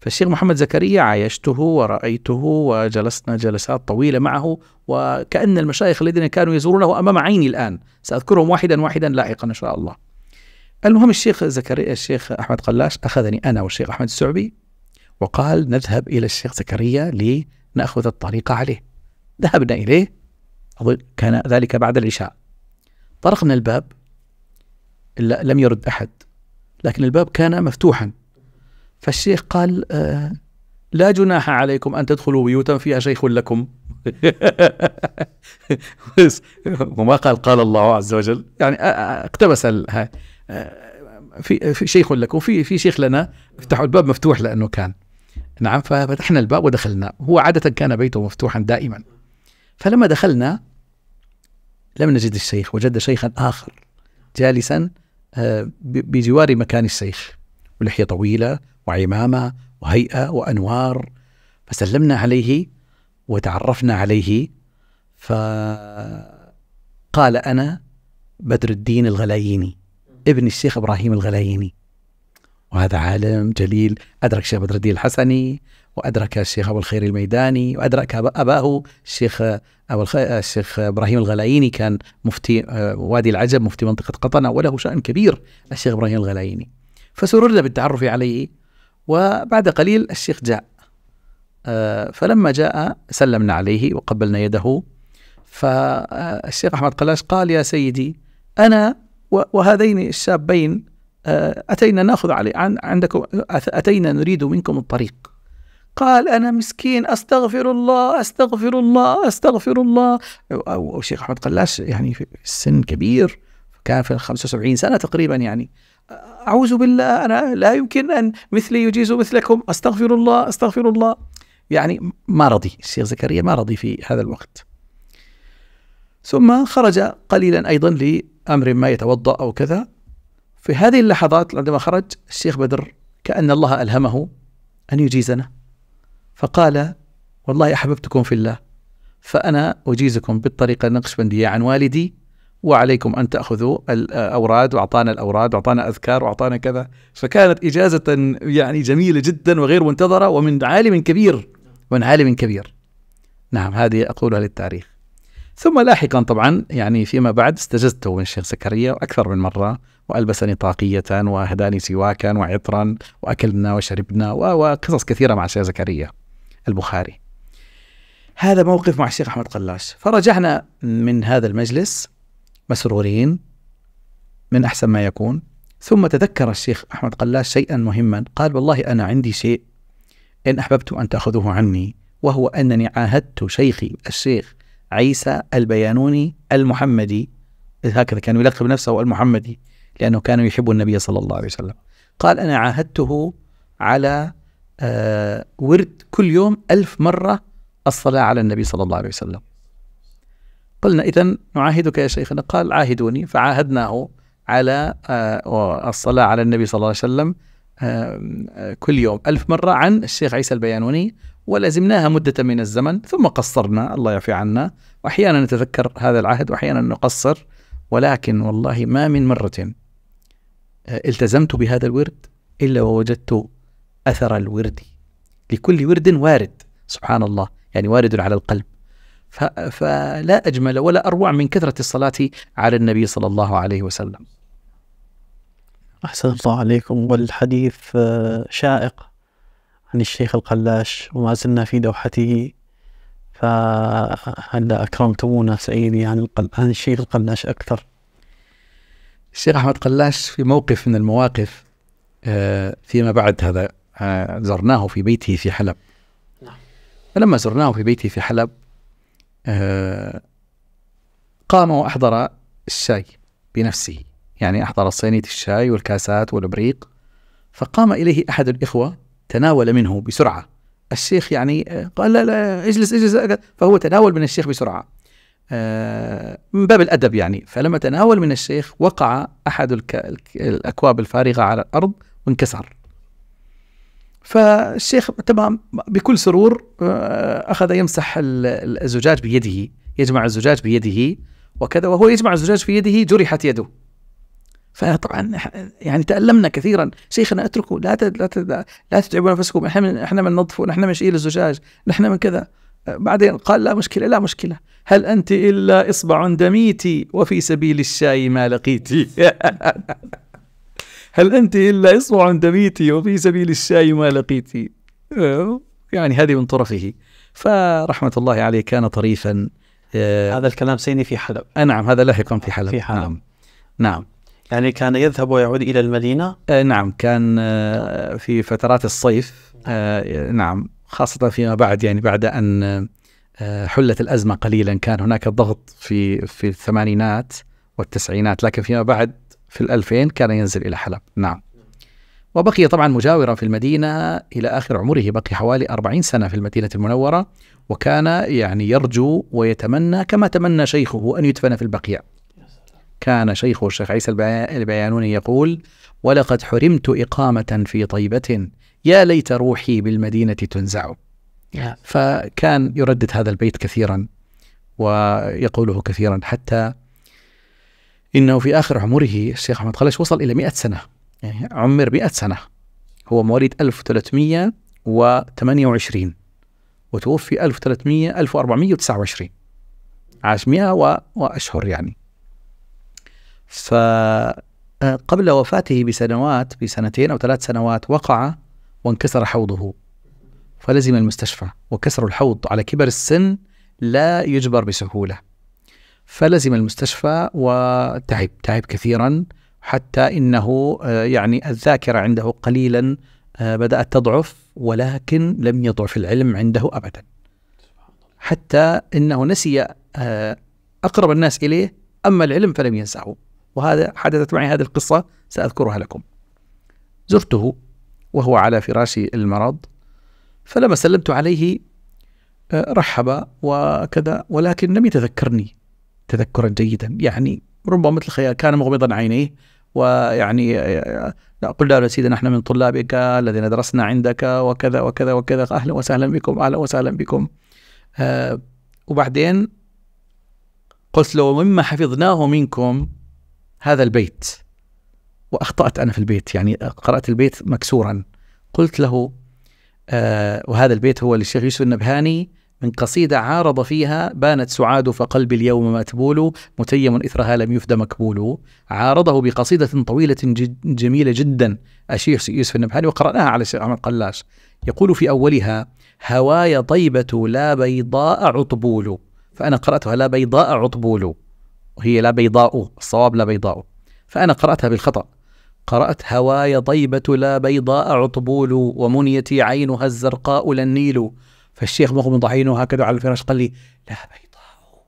فالشيخ محمد زكريا عايشته ورأيته وجلسنا جلسات طويلة معه وكأن المشايخ الذين كانوا يزورونه أمام عيني الآن سأذكرهم واحدا واحدا لاحقا إن شاء الله المهم الشيخ زكريا الشيخ احمد قلاش اخذني انا والشيخ احمد السعبي وقال نذهب الى الشيخ زكريا لناخذ الطريقه عليه. ذهبنا اليه كان ذلك بعد العشاء. طرقنا الباب لم يرد احد لكن الباب كان مفتوحا فالشيخ قال آه، لا جناح عليكم ان تدخلوا بيوتا فيها شيخ لكم (laughs) وما قال قال الله عز وجل يعني آه، آه، اقتبس في في شيخ لك وفي في شيخ لنا افتحوا الباب مفتوح لانه كان نعم ففتحنا الباب ودخلنا هو عاده كان بيته مفتوحا دائما فلما دخلنا لم نجد الشيخ وجد شيخا اخر جالسا آه، بجوار مكان الشيخ ولحيه طويله وعمامه وهيئه وانوار فسلمنا عليه وتعرفنا عليه فقال انا بدر الدين الغلاييني ابن الشيخ إبراهيم الغلايني وهذا عالم جليل أدرك الشيخ بدر الدين الحسني وأدرك الشيخ أبو الخير الميداني وأدرك أباه الشيخ أبو الخير الشيخ إبراهيم الغلايني كان مفتي وادي العجب مفتي منطقة قطنة وله شأن كبير الشيخ إبراهيم الغلايني فسررنا بالتعرف عليه وبعد قليل الشيخ جاء آه، فلما جاء سلمنا عليه وقبلنا يده فالشيخ أحمد قلاش قال يا سيدي أنا وهذين الشابين آه، أتينا نأخذ علي عندكم أتينا نريد منكم الطريق قال أنا مسكين أستغفر الله أستغفر الله أستغفر الله أو شيخ أحمد قلاش يعني في السن كبير كان في 75 سنة تقريبا يعني أعوذ بالله أنا لا يمكن أن مثلي يجيز مثلكم أستغفر الله أستغفر الله يعني ما رضي الشيخ زكريا ما رضي في هذا الوقت ثم خرج قليلا أيضا أمر ما يتوضأ أو كذا في هذه اللحظات عندما خرج الشيخ بدر كأن الله ألهمه أن يجيزنا فقال والله أحببتكم في الله فأنا أجيزكم بالطريقة النقشبندية عن والدي وعليكم أن تأخذوا الأوراد وأعطانا الأوراد وأعطانا أذكار وأعطانا كذا فكانت إجازة يعني جميلة جدا وغير منتظرة ومن عالم كبير من عالم كبير نعم هذه أقولها للتاريخ ثم لاحقا طبعا يعني فيما بعد استجزته من الشيخ زكريا أكثر من مرة وألبسني طاقية وهداني سواكا وعطرا وأكلنا وشربنا وقصص كثيرة مع الشيخ زكريا البخاري هذا موقف مع الشيخ أحمد قلاش فرجعنا من هذا المجلس مسرورين من أحسن ما يكون ثم تذكر الشيخ أحمد قلاش شيئا مهما قال والله أنا عندي شيء إن أحببت أن تأخذوه عني وهو أنني عاهدت شيخي الشيخ عيسى البيانوني المحمدي هكذا كان يلقب نفسه المحمدي لأنه كان يحب النبي صلى الله عليه وسلم قال أنا عاهدته على آه ورد كل يوم ألف مرة الصلاة على النبي صلى الله عليه وسلم قلنا إذا نعاهدك يا شيخنا قال عاهدوني فعاهدناه على آه الصلاة على النبي صلى الله عليه وسلم آه, آه، كل يوم ألف مرة عن الشيخ عيسى البيانوني ولزمناها مدة من الزمن ثم قصرنا الله يعفي عنا وأحيانا نتذكر هذا العهد وأحيانا نقصر ولكن والله ما من مرة آه، التزمت بهذا الورد إلا ووجدت أثر الورد لكل ورد وارد سبحان الله يعني وارد على القلب فلا أجمل ولا أروع من كثرة الصلاة على النبي صلى الله عليه وسلم أحسن الله عليكم والحديث آه، شائق عن الشيخ القلاش وما زلنا في دوحته فهلا أكرمتمونا سيدي يعني عن, عن الشيخ القلاش أكثر الشيخ أحمد قلاش في موقف من المواقف آه، فيما بعد هذا آه، زرناه في بيته في حلب نعم. فلما زرناه في بيته في حلب آه، قام وأحضر الشاي بنفسه يعني أحضر صينية الشاي والكاسات والابريق فقام إليه أحد الإخوة تناول منه بسرعة الشيخ يعني آه، قال لا لا اجلس اجلس فهو تناول من الشيخ بسرعة آه، من باب الأدب يعني فلما تناول من الشيخ وقع أحد الأكواب الفارغة على الأرض وانكسر فالشيخ تمام بكل سرور آه، أخذ يمسح الزجاج بيده يجمع الزجاج بيده وكذا وهو يجمع الزجاج في يده جرحت يده فطبعا يعني تالمنا كثيرا شيخنا اتركوا لا لا لا تتعبوا نفسكم احنا من احنا من نظفه نحن من شيل الزجاج نحن من كذا بعدين قال لا مشكله لا مشكله هل انت الا اصبع دميتي وفي سبيل الشاي ما لقيتي (laughs) هل انت الا اصبع دميتي وفي سبيل الشاي ما لقيتي يعني هذه من طرفه فرحمه الله عليه كان طريفا هذا الكلام سيني في حلب نعم هذا لاحقا في حلب في حلب نعم, نعم. يعني كان يذهب ويعود إلى المدينة؟ آه نعم كان آه في فترات الصيف آه نعم خاصة فيما بعد يعني بعد أن آه، حلت الأزمة قليلا كان هناك ضغط في في الثمانينات والتسعينات لكن فيما بعد في الألفين كان ينزل إلى حلب نعم وبقي طبعا مجاورا في المدينة إلى آخر عمره بقي حوالي أربعين سنة في المدينة المنورة وكان يعني يرجو ويتمنى كما تمنى شيخه أن يدفن في البقيع كان شيخ الشيخ عيسى البيانوني يقول ولقد حرمت إقامة في طيبة يا ليت روحي بالمدينة تنزع فكان يردد هذا البيت كثيرا ويقوله كثيرا حتى إنه في آخر عمره الشيخ أحمد خلش وصل إلى 100 سنة يعني عمر 100 سنة هو مواليد 1328 وتوفي 1300 1429 عاش 100 وأشهر يعني فقبل آه، وفاته بسنوات بسنتين أو ثلاث سنوات وقع وانكسر حوضه فلزم المستشفى وكسر الحوض على كبر السن لا يجبر بسهولة فلزم المستشفى وتعب تعب كثيرا حتى إنه آه، يعني الذاكرة عنده قليلا آه، بدأت تضعف ولكن لم يضعف العلم عنده أبدا حتى إنه نسي أقرب الناس إليه أما العلم فلم ينسعه وهذا حدثت معي هذه القصة سأذكرها لكم زرته وهو على فراش المرض فلما سلمت عليه آه، رحب وكذا ولكن لم يتذكرني تذكرا جيدا يعني ربما مثل خيال كان مغمضا عينيه ويعني آه، آه، قلنا له سيدنا نحن من طلابك الذين درسنا عندك وكذا وكذا وكذا اهلا وسهلا بكم اهلا وسهلا بكم وبعدين قلت له مما حفظناه منكم هذا البيت واخطات انا في البيت يعني قرات البيت مكسورا قلت له آه وهذا البيت هو للشيخ يوسف النبهاني من قصيدة عارض فيها بانت سعاد فقلبي اليوم متبول متيم إثرها لم يفد مكبول عارضه بقصيدة طويلة جميلة جدا الشيخ يوسف النبهاني وقرأناها على الشيخ عمر قلاش يقول في أولها هواي طيبة لا بيضاء عطبول فأنا قرأتها لا بيضاء عطبول وهي لا بيضاء الصواب لا بيضاء فأنا قرأتها بالخطأ قرأت هواي طيبة لا بيضاء عطبول ومنيتي عينها الزرقاء لا النيل فالشيخ مغمض عينه هكذا على الفراش قال لي لا بيضاء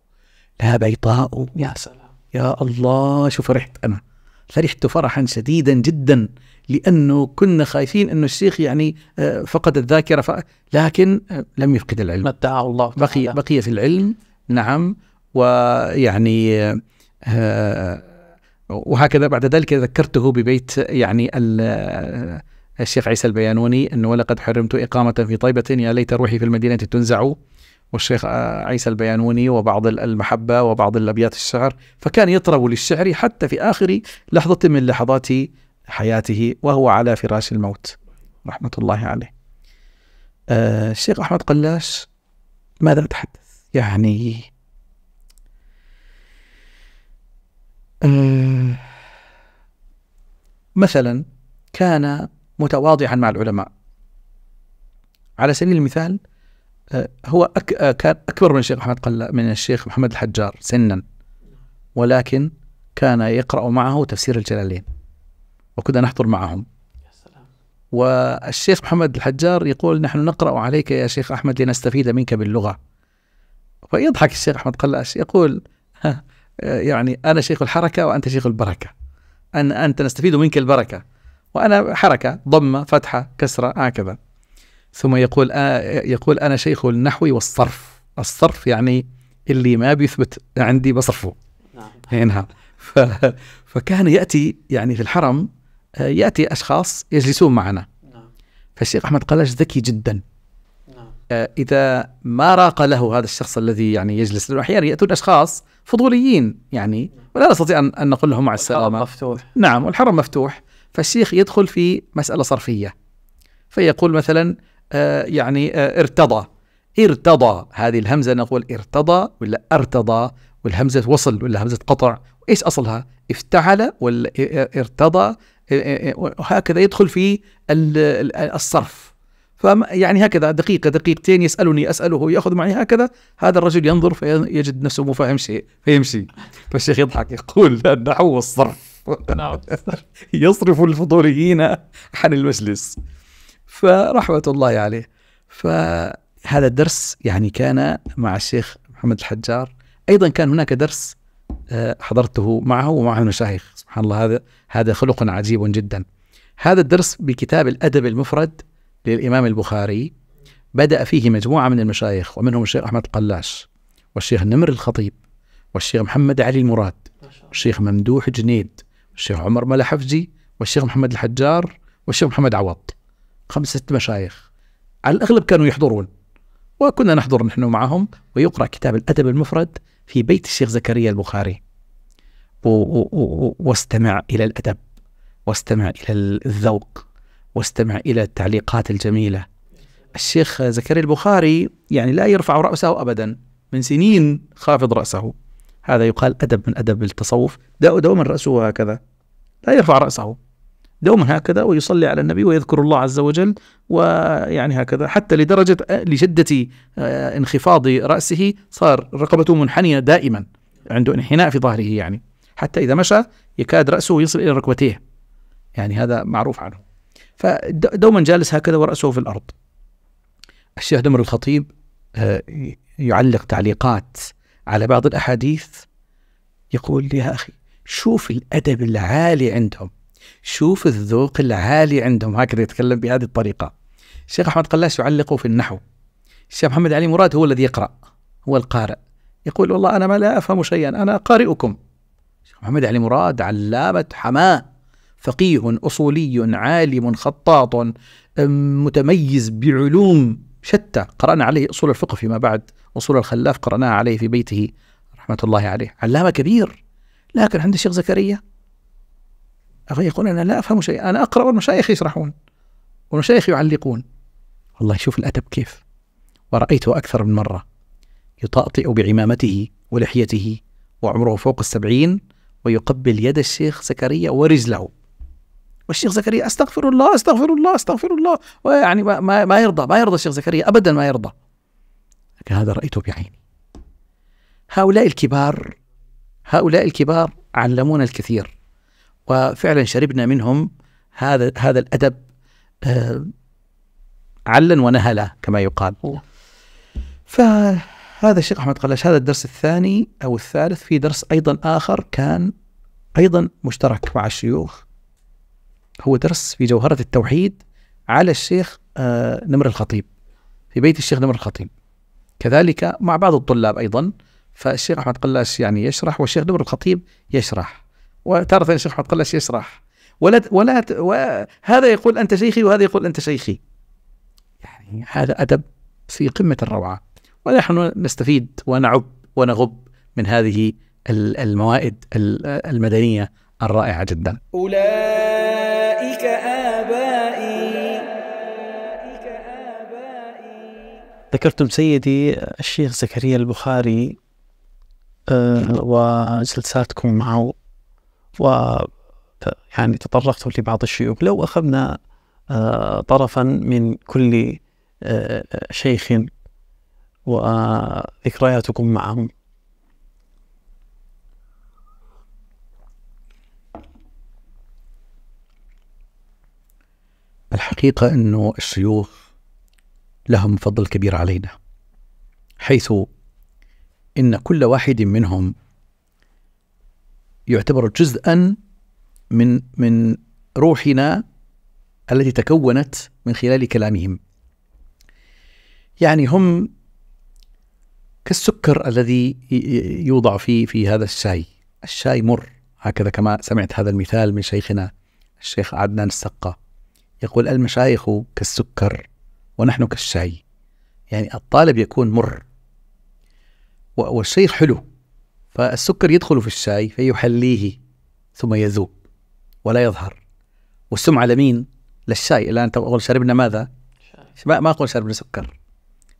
لا بيضاء يا سلام يا الله شو فرحت أنا فرحت فرحا شديدا جدا لأنه كنا خايفين أنه الشيخ يعني آه، فقد الذاكرة ف... لكن آه، لم يفقد العلم متعه الله بقي, بقي في العلم نعم ويعني آه، وهكذا بعد ذلك ذكرته ببيت يعني آه، الشيخ عيسى البيانوني أنه ولقد حرمت إقامة في طيبة يا ليت روحي في المدينة تنزع والشيخ آه، عيسى البيانوني وبعض المحبة وبعض الأبيات الشعر فكان يطرب للشعر حتى في آخر لحظة من لحظات حياته وهو على فراش الموت رحمة الله عليه الشيخ أحمد قلاش ماذا تحدث؟ يعني آه، مثلا كان متواضعا مع العلماء على سبيل المثال آه، هو أك آه، كان أكبر من الشيخ محمد قل من الشيخ محمد الحجار سنا ولكن كان يقرأ معه تفسير الجلالين وكنا نحضر معهم والشيخ محمد الحجار يقول نحن نقرأ عليك يا شيخ أحمد لنستفيد منك باللغة فيضحك الشيخ أحمد قلاش يقول آه، يعني انا شيخ الحركه وانت شيخ البركه ان انت نستفيد منك البركه وانا حركه ضمه فتحه كسره هكذا ثم يقول آه يقول انا شيخ النحو والصرف الصرف يعني اللي ما بيثبت عندي بصرفه نعم نعم فكان ياتي يعني في الحرم آه، ياتي اشخاص يجلسون معنا نعم. فالشيخ احمد قلاش ذكي جدا اذا ما راق له هذا الشخص الذي يعني يجلس لانه احيانا ياتون اشخاص فضوليين يعني ولا نستطيع ان نقول لهم مع السلامه الحرم مفتوح نعم والحرم مفتوح فالشيخ يدخل في مساله صرفيه فيقول مثلا آه، يعني آه، ارتضى ارتضى هذه الهمزه نقول ارتضى ولا ارتضى والهمزه وصل ولا همزه قطع ايش اصلها افتعل ولا آه، ارتضى وهكذا يدخل في الصرف فيعني هكذا دقيقة دقيقتين يسألني أسأله يأخذ معي هكذا هذا الرجل ينظر فيجد نفسه مو فاهم شيء فيمشي فالشيخ يضحك يقول (laughs) النحو والصرف نعم. (laughs) يصرف الفضوليين عن المجلس فرحمة الله عليه فهذا الدرس يعني كان مع الشيخ محمد الحجار أيضا كان هناك درس آه، حضرته معه ومعه المشايخ سبحان الله هذا هذا خلق عجيب جدا هذا الدرس بكتاب الأدب المفرد للإمام البخاري بدأ فيه مجموعة من المشايخ ومنهم الشيخ أحمد القلاش والشيخ نمر الخطيب والشيخ محمد علي المراد والشيخ ممدوح جنيد والشيخ عمر ملحفجي والشيخ محمد الحجار والشيخ محمد عوض خمسة مشايخ على الأغلب كانوا يحضرون وكنا نحضر نحن معهم ويقرأ كتاب الأدب المفرد في بيت الشيخ زكريا البخاري واستمع إلى الأدب واستمع إلى الذوق واستمع إلى التعليقات الجميلة الشيخ زكريا البخاري يعني لا يرفع رأسه أبدا من سنين خافض رأسه هذا يقال أدب من أدب التصوف دوما رأسه هكذا لا يرفع رأسه دوما هكذا ويصلي على النبي ويذكر الله عز وجل ويعني هكذا حتى لدرجة لشدة آه، انخفاض رأسه صار رقبته منحنية دائما عنده انحناء في ظهره يعني حتى إذا مشى يكاد رأسه يصل إلى ركبتيه يعني هذا معروف عنه فدوما جالس هكذا ورأسه في الأرض الشيخ دمر الخطيب آه، يعلق تعليقات على بعض الأحاديث يقول لي يا أخي شوف الأدب العالي عندهم شوف الذوق العالي عندهم هكذا يتكلم بهذه الطريقة الشيخ أحمد قلاش يعلق في النحو الشيخ محمد علي مراد هو الذي يقرأ هو القارئ يقول والله أنا ما لا أفهم شيئا أنا قارئكم الشيخ محمد علي مراد علامة حماه فقيه أصولي عالم خطاط متميز بعلوم شتى قرأنا عليه أصول الفقه فيما بعد أصول الخلاف قرأناها عليه في بيته رحمة الله عليه علامة كبير لكن عند الشيخ زكريا يقول أنا لا أفهم شيء أنا أقرأ والمشايخ يشرحون والمشايخ يعلقون والله شوف الأدب كيف ورأيته أكثر من مرة يطأطئ بعمامته ولحيته وعمره فوق السبعين ويقبل يد الشيخ زكريا ورجله والشيخ زكريا استغفر الله استغفر الله استغفر الله ويعني ما, ما يرضى ما يرضى الشيخ زكريا ابدا ما يرضى لكن هذا رايته بعيني هؤلاء الكبار هؤلاء الكبار علمونا الكثير وفعلا شربنا منهم هذا هذا الادب آه، علا ونهلا كما يقال فهذا الشيخ احمد قلاش هذا الدرس الثاني او الثالث في درس ايضا اخر كان ايضا مشترك مع الشيوخ هو درس في جوهرة التوحيد على الشيخ آه، نمر الخطيب في بيت الشيخ نمر الخطيب كذلك مع بعض الطلاب أيضا فالشيخ أحمد قلاش يعني يشرح والشيخ نمر الخطيب يشرح وتارة الشيخ أحمد قلاش يشرح ولا ولا هذا يقول أنت شيخي وهذا يقول أنت شيخي يعني هذا أدب في قمة الروعة ونحن نستفيد ونعب ونغب من هذه الموائد المدنية الرائعة جدا أولئك ذكرتم سيدي الشيخ زكريا البخاري آه، وجلساتكم معه و يعني تطرقتم لبعض الشيوخ لو أخذنا آه، طرفا من كل آه، شيخ وذكرياتكم معهم الحقيقة أنه الشيوخ لهم فضل كبير علينا حيث ان كل واحد منهم يعتبر جزءا من من روحنا التي تكونت من خلال كلامهم يعني هم كالسكر الذي يوضع في في هذا الشاي الشاي مر هكذا كما سمعت هذا المثال من شيخنا الشيخ عدنان السقا يقول المشايخ كالسكر ونحن كالسعي يعني الطالب يكون مر والشيء حلو فالسكر يدخل في الشاي فيحليه ثم يذوب ولا يظهر والسمعة لمين؟ للشاي الآن تقول شربنا ماذا؟ شاي. ما أقول شربنا سكر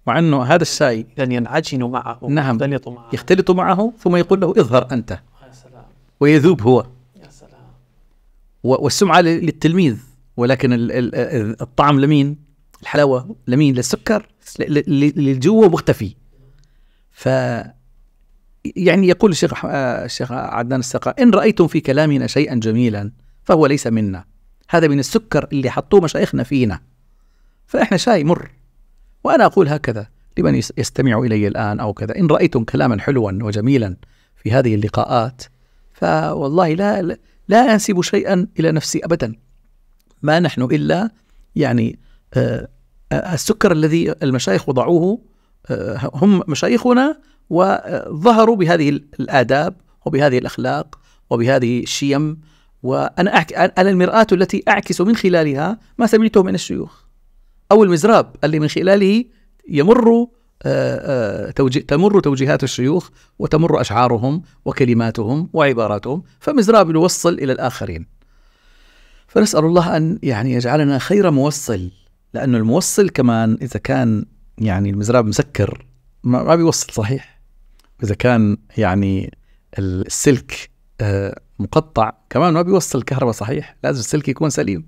مع أنه هذا الشاي لن ينعجن معه نعم يختلط معه يختلط معه ثم يقول له اظهر أنت يا سلام. ويذوب هو يا سلام. والسمعة للتلميذ ولكن الطعم لمين؟ الحلاوه لمين للسكر اللي جوا مختفي ف يعني يقول الشيخ آه، الشيخ عدنان السقا ان رايتم في كلامنا شيئا جميلا فهو ليس منا هذا من السكر اللي حطوه مشايخنا فينا فاحنا شاي مر وانا اقول هكذا لمن يستمع الي الان او كذا ان رايتم كلاما حلوا وجميلا في هذه اللقاءات فوالله لا لا انسب شيئا الى نفسي ابدا ما نحن الا يعني آه، السكر الذي المشايخ وضعوه آه، هم مشايخنا وظهروا بهذه الآداب وبهذه الأخلاق وبهذه الشيم وأنا أحك... أنا المرآة التي أعكس من خلالها ما سمعته من الشيوخ أو المزراب اللي من خلاله يمر آه، توجي... تمر توجيهات الشيوخ وتمر أشعارهم وكلماتهم وعباراتهم فمزراب يوصل إلى الآخرين فنسأل الله أن يعني يجعلنا خير موصل لانه الموصل كمان اذا كان يعني المزراب مسكر ما بيوصل صحيح اذا كان يعني السلك آه، مقطع كمان ما بيوصل الكهرباء صحيح لازم السلك يكون سليم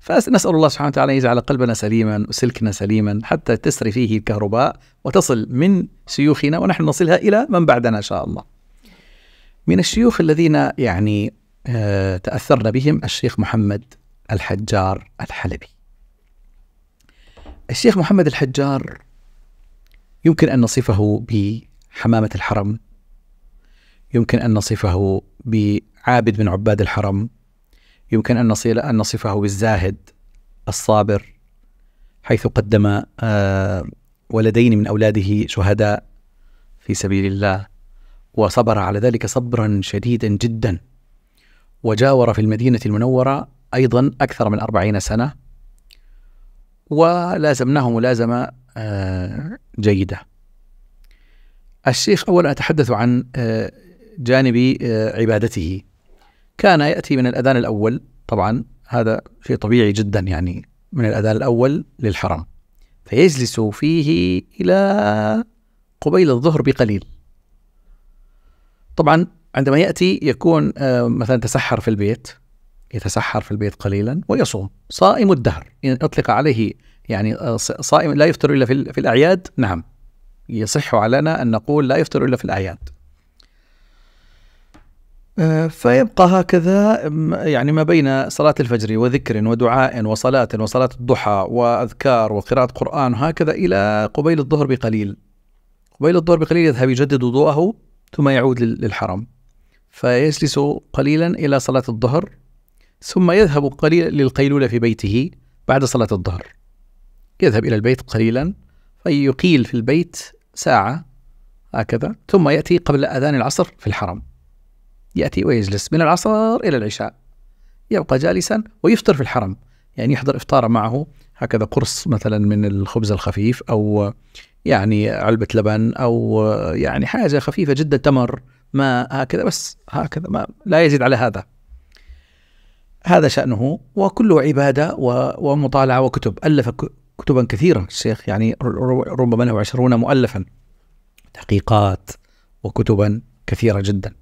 فنسأل الله سبحانه وتعالى أن يجعل قلبنا سليما وسلكنا سليما حتى تسري فيه الكهرباء وتصل من شيوخنا ونحن نصلها إلى من بعدنا إن شاء الله من الشيوخ الذين يعني آه، تأثرنا بهم الشيخ محمد الحجار الحلبي الشيخ محمد الحجار يمكن أن نصفه بحمامة الحرم يمكن أن نصفه بعابد من عباد الحرم يمكن أن أن نصفه بالزاهد الصابر حيث قدم آه، ولدين من أولاده شهداء في سبيل الله وصبر على ذلك صبرا شديدا جدا وجاور في المدينة المنورة أيضا أكثر من أربعين سنة ولازمناه ملازمة آه، جيدة الشيخ أولا أتحدث عن آه، جانب آه، عبادته كان يأتي من الأذان الأول طبعا هذا شيء طبيعي جدا يعني من الأذان الأول للحرم فيجلس فيه إلى قبيل الظهر بقليل طبعا عندما يأتي يكون مثلا تسحر في البيت يتسحر في البيت قليلا ويصوم صائم الدهر إن أطلق عليه يعني آه، صائم لا يفطر إلا في, في الأعياد نعم يصح علينا أن نقول لا يفطر إلا في الأعياد آه، فيبقى هكذا يعني ما بين صلاة الفجر وذكر ودعاء وصلاة وصلاة الضحى وأذكار وقراءة قرآن وهكذا إلى قبيل الظهر بقليل قبيل الظهر بقليل يذهب يجدد وضوءه ثم يعود للحرم فيجلس قليلا إلى صلاة الظهر ثم يذهب قليلا للقيلولة في بيته بعد صلاة الظهر يذهب إلى البيت قليلا فيقيل في البيت ساعة هكذا ثم يأتي قبل أذان العصر في الحرم يأتي ويجلس من العصر إلى العشاء يبقى جالسا ويفطر في الحرم يعني يحضر إفطار معه هكذا قرص مثلا من الخبز الخفيف أو يعني علبة لبن أو يعني حاجة خفيفة جدا تمر ماء هكذا بس هكذا ما لا يزيد على هذا هذا شأنه وكله عبادة ومطالعة وكتب ألف كتبا كثيرة الشيخ يعني ربما له عشرون مؤلفا تحقيقات وكتبا كثيرة جدا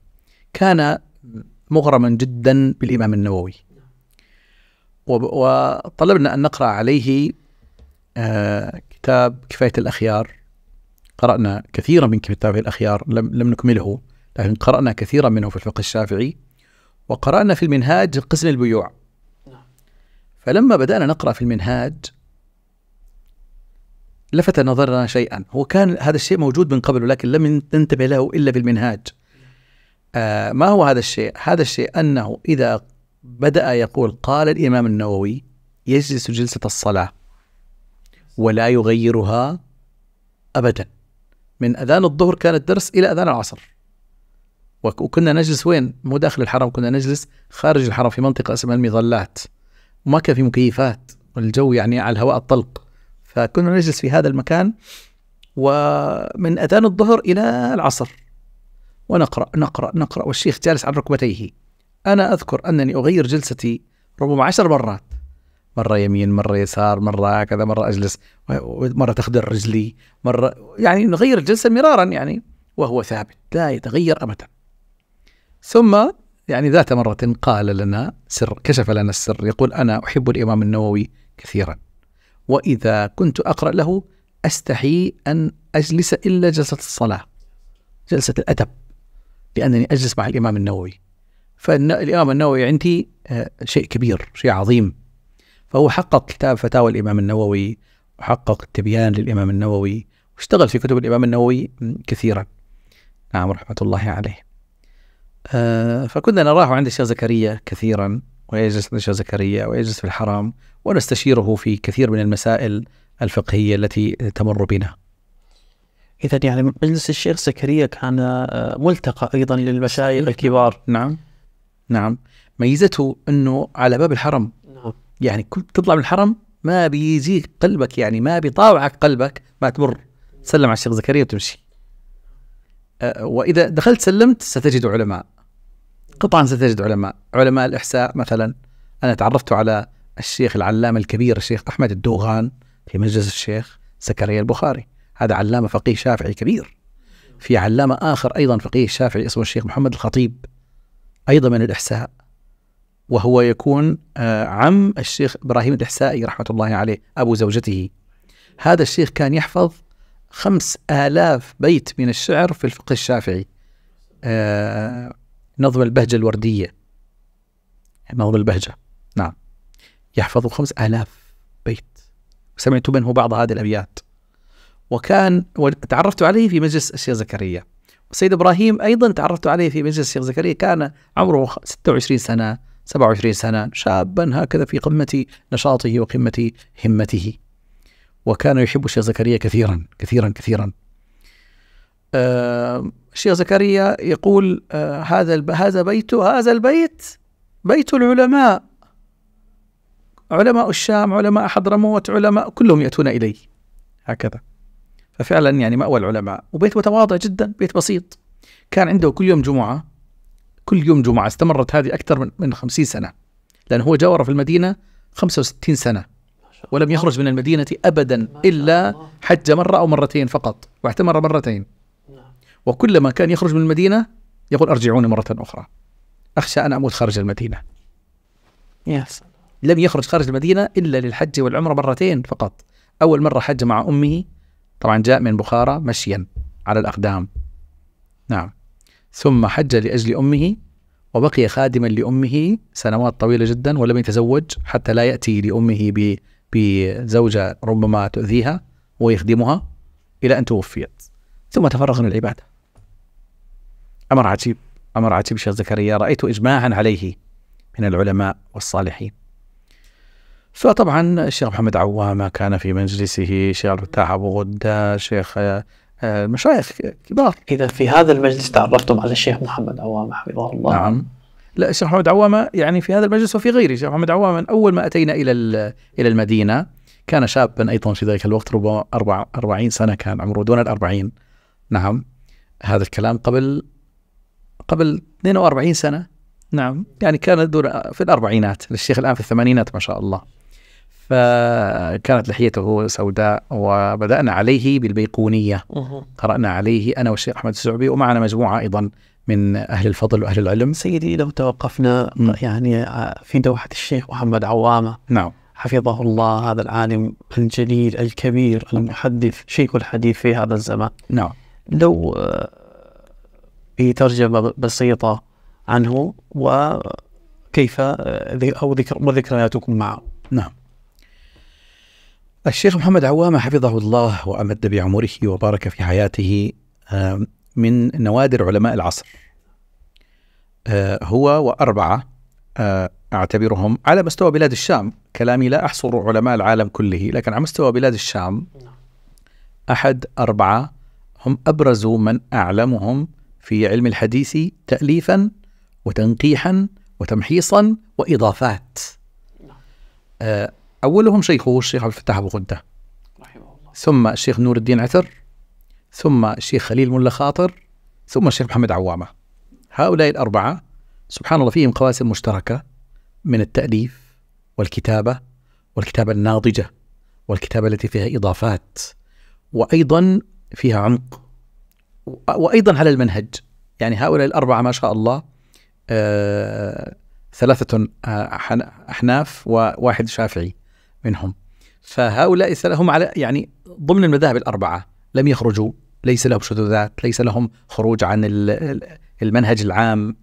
كان مغرما جدا بالإمام النووي وطلبنا أن نقرأ عليه آه، كتاب كفاية الأخيار قرأنا كثيرا من كتابه الأخيار لم, لم نكمله لكن قرأنا كثيرا منه في الفقه الشافعي وقرأنا في المنهاج قسم البيوع فلما بدأنا نقرأ في المنهاج لفت نظرنا شيئا هو كان هذا الشيء موجود من قبل ولكن لم ننتبه له إلا بالمنهاج آه ما هو هذا الشيء؟ هذا الشيء أنه إذا بدأ يقول قال الإمام النووي يجلس جلسة الصلاة ولا يغيرها أبدا من أذان الظهر كان الدرس إلى أذان العصر وكنا نجلس وين؟ مو داخل الحرم كنا نجلس خارج الحرم في منطقة اسمها المظلات وما كان في مكيفات والجو يعني على الهواء الطلق فكنا نجلس في هذا المكان ومن أذان الظهر إلى العصر ونقرأ نقرأ نقرأ والشيخ جالس على ركبتيه أنا أذكر أنني أغير جلستي ربما عشر مرات مرة يمين مرة يسار مرة كذا مرة أجلس مرة تخدر رجلي مرة يعني نغير الجلسة مرارا يعني وهو ثابت لا يتغير أبدا ثم يعني ذات مرة قال لنا سر كشف لنا السر يقول أنا أحب الإمام النووي كثيرا وإذا كنت أقرأ له أستحي أن أجلس إلا جلسة الصلاة جلسة الأدب لأنني أجلس مع الإمام النووي فالإمام النووي عندي آه، شيء كبير شيء عظيم فهو حقق كتاب فتاوى الإمام النووي وحقق التبيان للإمام النووي واشتغل في كتب الإمام النووي كثيرا نعم رحمة الله عليه آه فكنا نراه عند الشيخ زكريا كثيرا ويجلس عند الشيخ زكريا ويجلس في الحرم ونستشيره في كثير من المسائل الفقهية التي تمر بنا إذا يعني مجلس الشيخ زكريا كان آه، ملتقى أيضا للمشايخ الكبار نعم نعم ميزته أنه على باب الحرم نعم. يعني كل تطلع من الحرم ما بيجيك قلبك يعني ما بيطاوعك قلبك ما تمر تسلم على الشيخ زكريا وتمشي آه، وإذا دخلت سلمت ستجد علماء قطعا ستجد علماء علماء الإحساء مثلا أنا تعرفت على الشيخ العلامة الكبير الشيخ أحمد الدوغان في مجلس الشيخ زكريا البخاري هذا علامة فقيه شافعي كبير في علامة آخر أيضا فقيه شافعي اسمه الشيخ محمد الخطيب أيضا من الإحساء وهو يكون آه، عم الشيخ إبراهيم الإحسائي رحمة الله عليه أبو زوجته هذا الشيخ كان يحفظ خمس آلاف بيت من الشعر في الفقه الشافعي آه، نظم البهجة الوردية نظم البهجة نعم يحفظ خمس آلاف بيت سمعت منه بعض هذه الأبيات وكان تعرفت عليه في مجلس الشيخ زكريا والسيد إبراهيم أيضا تعرفت عليه في مجلس الشيخ زكريا كان عمره 26 سنة 27 سنة شابا هكذا في قمة نشاطه وقمة همته وكان يحب الشيخ زكريا كثيرا كثيرا كثيرا آه، الشيخ زكريا يقول آه، هذا هذا بيت هذا البيت بيت العلماء علماء الشام علماء حضرموت علماء كلهم يأتون إليه هكذا ففعلا يعني مأوى العلماء وبيت متواضع جدا بيت بسيط كان عنده كل يوم جمعة كل يوم جمعة استمرت هذه أكثر من من 50 سنة لأن هو جاور في المدينة 65 سنة ولم يخرج من المدينة أبدا إلا حج مرة أو مرتين فقط واعتمر مرتين وكلما كان يخرج من المدينة يقول أرجعوني مرة أخرى أخشى أن أموت خارج المدينة yes. لم يخرج خارج المدينة إلا للحج والعمرة مرتين فقط أول مرة حج مع أمه طبعا جاء من بخارى مشيا على الأقدام نعم ثم حج لأجل أمه وبقي خادما لأمه سنوات طويلة جدا ولم يتزوج حتى لا يأتي لأمه بزوجة ربما تؤذيها ويخدمها إلى أن توفيت ثم تفرغ للعبادة أمر عجيب أمر عجيب شيخ زكريا رأيت إجماعا عليه من العلماء والصالحين فطبعا الشيخ محمد عوامة كان في مجلسه شيخ الفتاح أبو غدة شيخ المشايخ آه، آه، كبار إذا في هذا المجلس تعرفتم على الشيخ محمد عوامة حفظه الله نعم لا الشيخ محمد عوامة يعني في هذا المجلس وفي غيره الشيخ محمد عوامة من أول ما أتينا إلى إلى المدينة كان شابا أيضا في ذلك الوقت ربما أربع أربعين سنة كان عمره دون الأربعين نعم هذا الكلام قبل قبل 42 سنه نعم يعني كانت دور في الاربعينات للشيخ الان في الثمانينات ما شاء الله فكانت لحيته سوداء وبدانا عليه بالبيقونيه قرانا عليه انا والشيخ احمد السعبي ومعنا مجموعه ايضا من اهل الفضل واهل العلم سيدي لو توقفنا م. يعني آه، في دوحه الشيخ محمد عوامه نعم حفظه الله هذا العالم الجليل الكبير نعم. المحدث شيخ الحديث في هذا الزمان نعم لو آه، في ترجمة بسيطة عنه وكيف آه، أو ذكر وذكرياتكم معه نعم الشيخ محمد عوامة حفظه الله وأمد بعمره وبارك في حياته من نوادر علماء العصر آه، هو وأربعة آه، أعتبرهم على مستوى بلاد الشام كلامي لا أحصر علماء العالم كله لكن على مستوى بلاد الشام أحد أربعة هم أبرز من أعلمهم في علم الحديث تأليفا وتنقيحا وتمحيصا وإضافات نعم. آه، أولهم شيخه الشيخ عبد الفتاح أبو غدة رحمه الله ثم الشيخ نور الدين عثر ثم الشيخ خليل ملا خاطر ثم الشيخ محمد عوامة هؤلاء الأربعة سبحان الله فيهم قواسم مشتركة من التأليف والكتابة والكتابة الناضجة والكتابة التي فيها إضافات وأيضا فيها عمق وايضا على المنهج يعني هؤلاء الاربعه ما شاء الله آه ثلاثه آه، احناف وواحد شافعي منهم فهؤلاء هم على يعني ضمن المذاهب الاربعه لم يخرجوا ليس لهم شذوذات ليس لهم خروج عن المنهج العام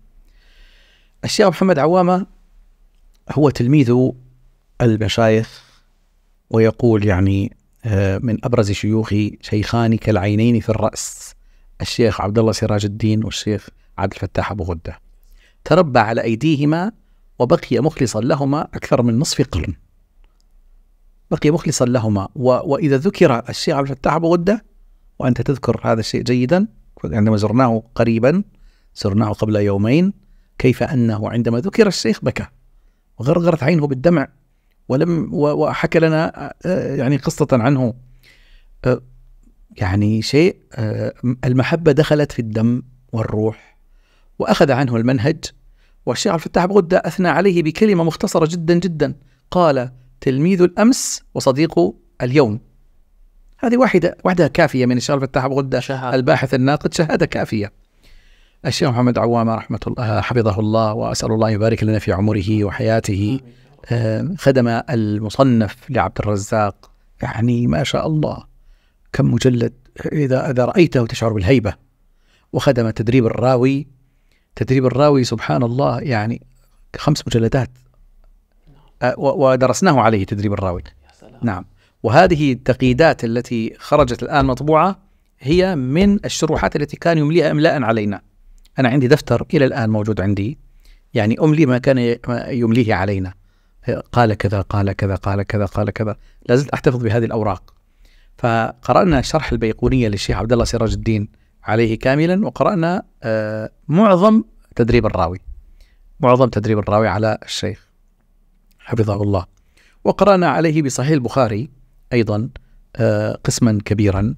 الشيخ محمد عوامه هو تلميذ المشايخ ويقول يعني آه، من ابرز شيوخي شيخان كالعينين في الراس الشيخ عبد الله سراج الدين والشيخ عبد الفتاح أبو غدة تربى على أيديهما وبقي مخلصا لهما أكثر من نصف قرن بقي مخلصا لهما و... وإذا ذكر الشيخ عبد الفتاح أبو غدة وأنت تذكر هذا الشيء جيدا عندما زرناه قريبا زرناه قبل يومين كيف أنه عندما ذكر الشيخ بكى وغرغرت عينه بالدمع ولم وحكى لنا آه، يعني قصة عنه آه، يعني شيء آه، المحبة دخلت في الدم والروح وأخذ عنه المنهج والشيخ عبد الفتاح بغدة أثنى عليه بكلمة مختصرة جدا جدا قال تلميذ الأمس وصديق اليوم هذه واحدة وحدها كافية من الشيخ عبد الفتاح بغدة شهادة. الباحث الناقد شهادة كافية الشيخ محمد عوامة رحمة الله حفظه الله وأسأل الله يبارك لنا في عمره وحياته آه، خدم المصنف لعبد الرزاق يعني ما شاء الله كم مجلد إذا إذا رأيته تشعر بالهيبة وخدم تدريب الراوي تدريب الراوي سبحان الله يعني خمس مجلدات ودرسناه عليه تدريب الراوي نعم وهذه التقييدات التي خرجت الآن مطبوعة هي من الشروحات التي كان يمليها إملاء علينا أنا عندي دفتر إلى الآن موجود عندي يعني أملي ما كان يمليه علينا قال كذا قال كذا قال كذا قال كذا لازلت أحتفظ بهذه الأوراق فقرانا شرح البيقونيه للشيخ عبد الله سراج الدين عليه كاملا وقرانا آه، معظم تدريب الراوي معظم تدريب الراوي على الشيخ حفظه الله وقرانا عليه بصحيح البخاري ايضا آه، قسما كبيرا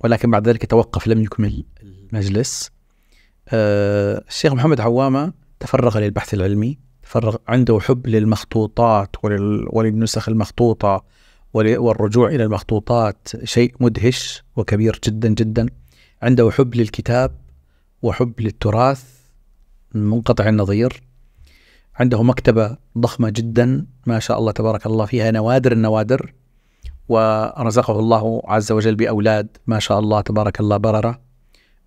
ولكن بعد ذلك توقف لم يكمل المجلس آه، الشيخ محمد عوامه تفرغ للبحث العلمي تفرغ عنده حب للمخطوطات وللنسخ المخطوطه والرجوع إلى المخطوطات شيء مدهش وكبير جدا جدا عنده حب للكتاب وحب للتراث منقطع النظير عنده مكتبة ضخمة جدا ما شاء الله تبارك الله فيها نوادر النوادر ورزقه الله عز وجل بأولاد ما شاء الله تبارك الله بررة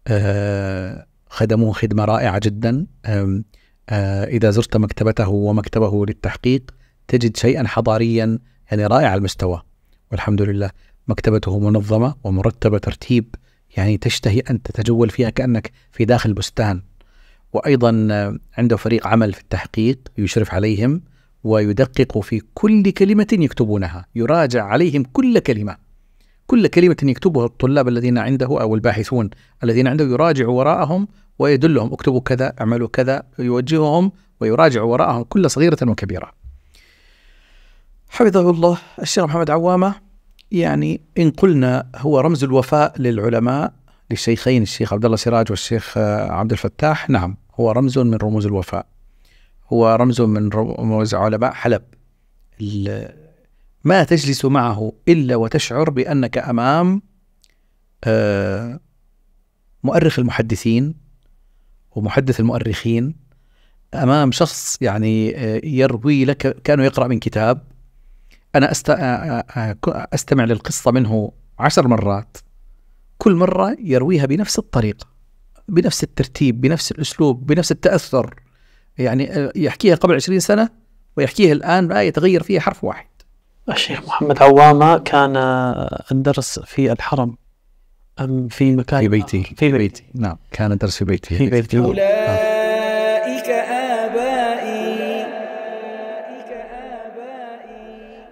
آه، خدموه خدمة رائعة جدا آه، إذا زرت مكتبته ومكتبه للتحقيق تجد شيئا حضاريا يعني رائع المستوى والحمد لله مكتبته منظمة ومرتبة ترتيب يعني تشتهي أن تتجول فيها كأنك في داخل بستان وأيضا عنده فريق عمل في التحقيق يشرف عليهم ويدقق في كل كلمة يكتبونها يراجع عليهم كل كلمة كل كلمة يكتبها الطلاب الذين عنده أو الباحثون الذين عنده يراجع وراءهم ويدلهم اكتبوا كذا اعملوا كذا يوجههم ويراجع وراءهم كل صغيرة وكبيرة حفظه الله الشيخ محمد عوامة يعني إن قلنا هو رمز الوفاء للعلماء للشيخين الشيخ عبد الله سراج والشيخ آه، عبد الفتاح نعم هو رمز من رموز الوفاء هو رمز من رموز علماء حلب ما تجلس معه إلا وتشعر بأنك أمام آه، مؤرخ المحدثين ومحدث المؤرخين امام شخص يعني آه، يروي لك كانوا يقرا من كتاب انا أست... استمع للقصه منه عشر مرات كل مره يرويها بنفس الطريقه بنفس الترتيب بنفس الاسلوب بنفس التاثر يعني يحكيها قبل 20 سنه ويحكيها الان لا يتغير فيها حرف واحد الشيخ محمد عوامه كان الدرس في الحرم ام في مكان في بيتي في بيتي, في بيتي. نعم كان درس في بيتي في بيتي, بيتي. آه.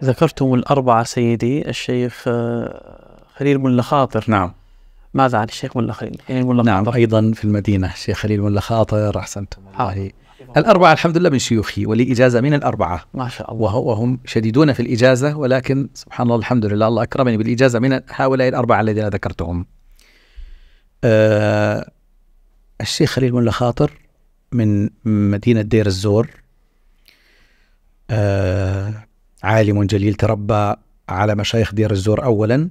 ذكرتم الأربعة سيدي الشيخ آه، خليل ملا خاطر نعم ماذا عن الشيخ ملا خليل؟ خليل ملا نعم خاطر. أيضا في المدينة الشيخ خليل ملا خاطر أحسنتم آه. والله الأربعة الحمد لله من شيوخي ولي إجازة من الأربعة ما شاء الله وهم شديدون في الإجازة ولكن سبحان الله الحمد لله الله أكرمني بالإجازة من هؤلاء الأربعة الذين ذكرتهم أه الشيخ خليل ملا خاطر من مدينة دير الزور أه عالم جليل تربى على مشايخ دير الزور أولا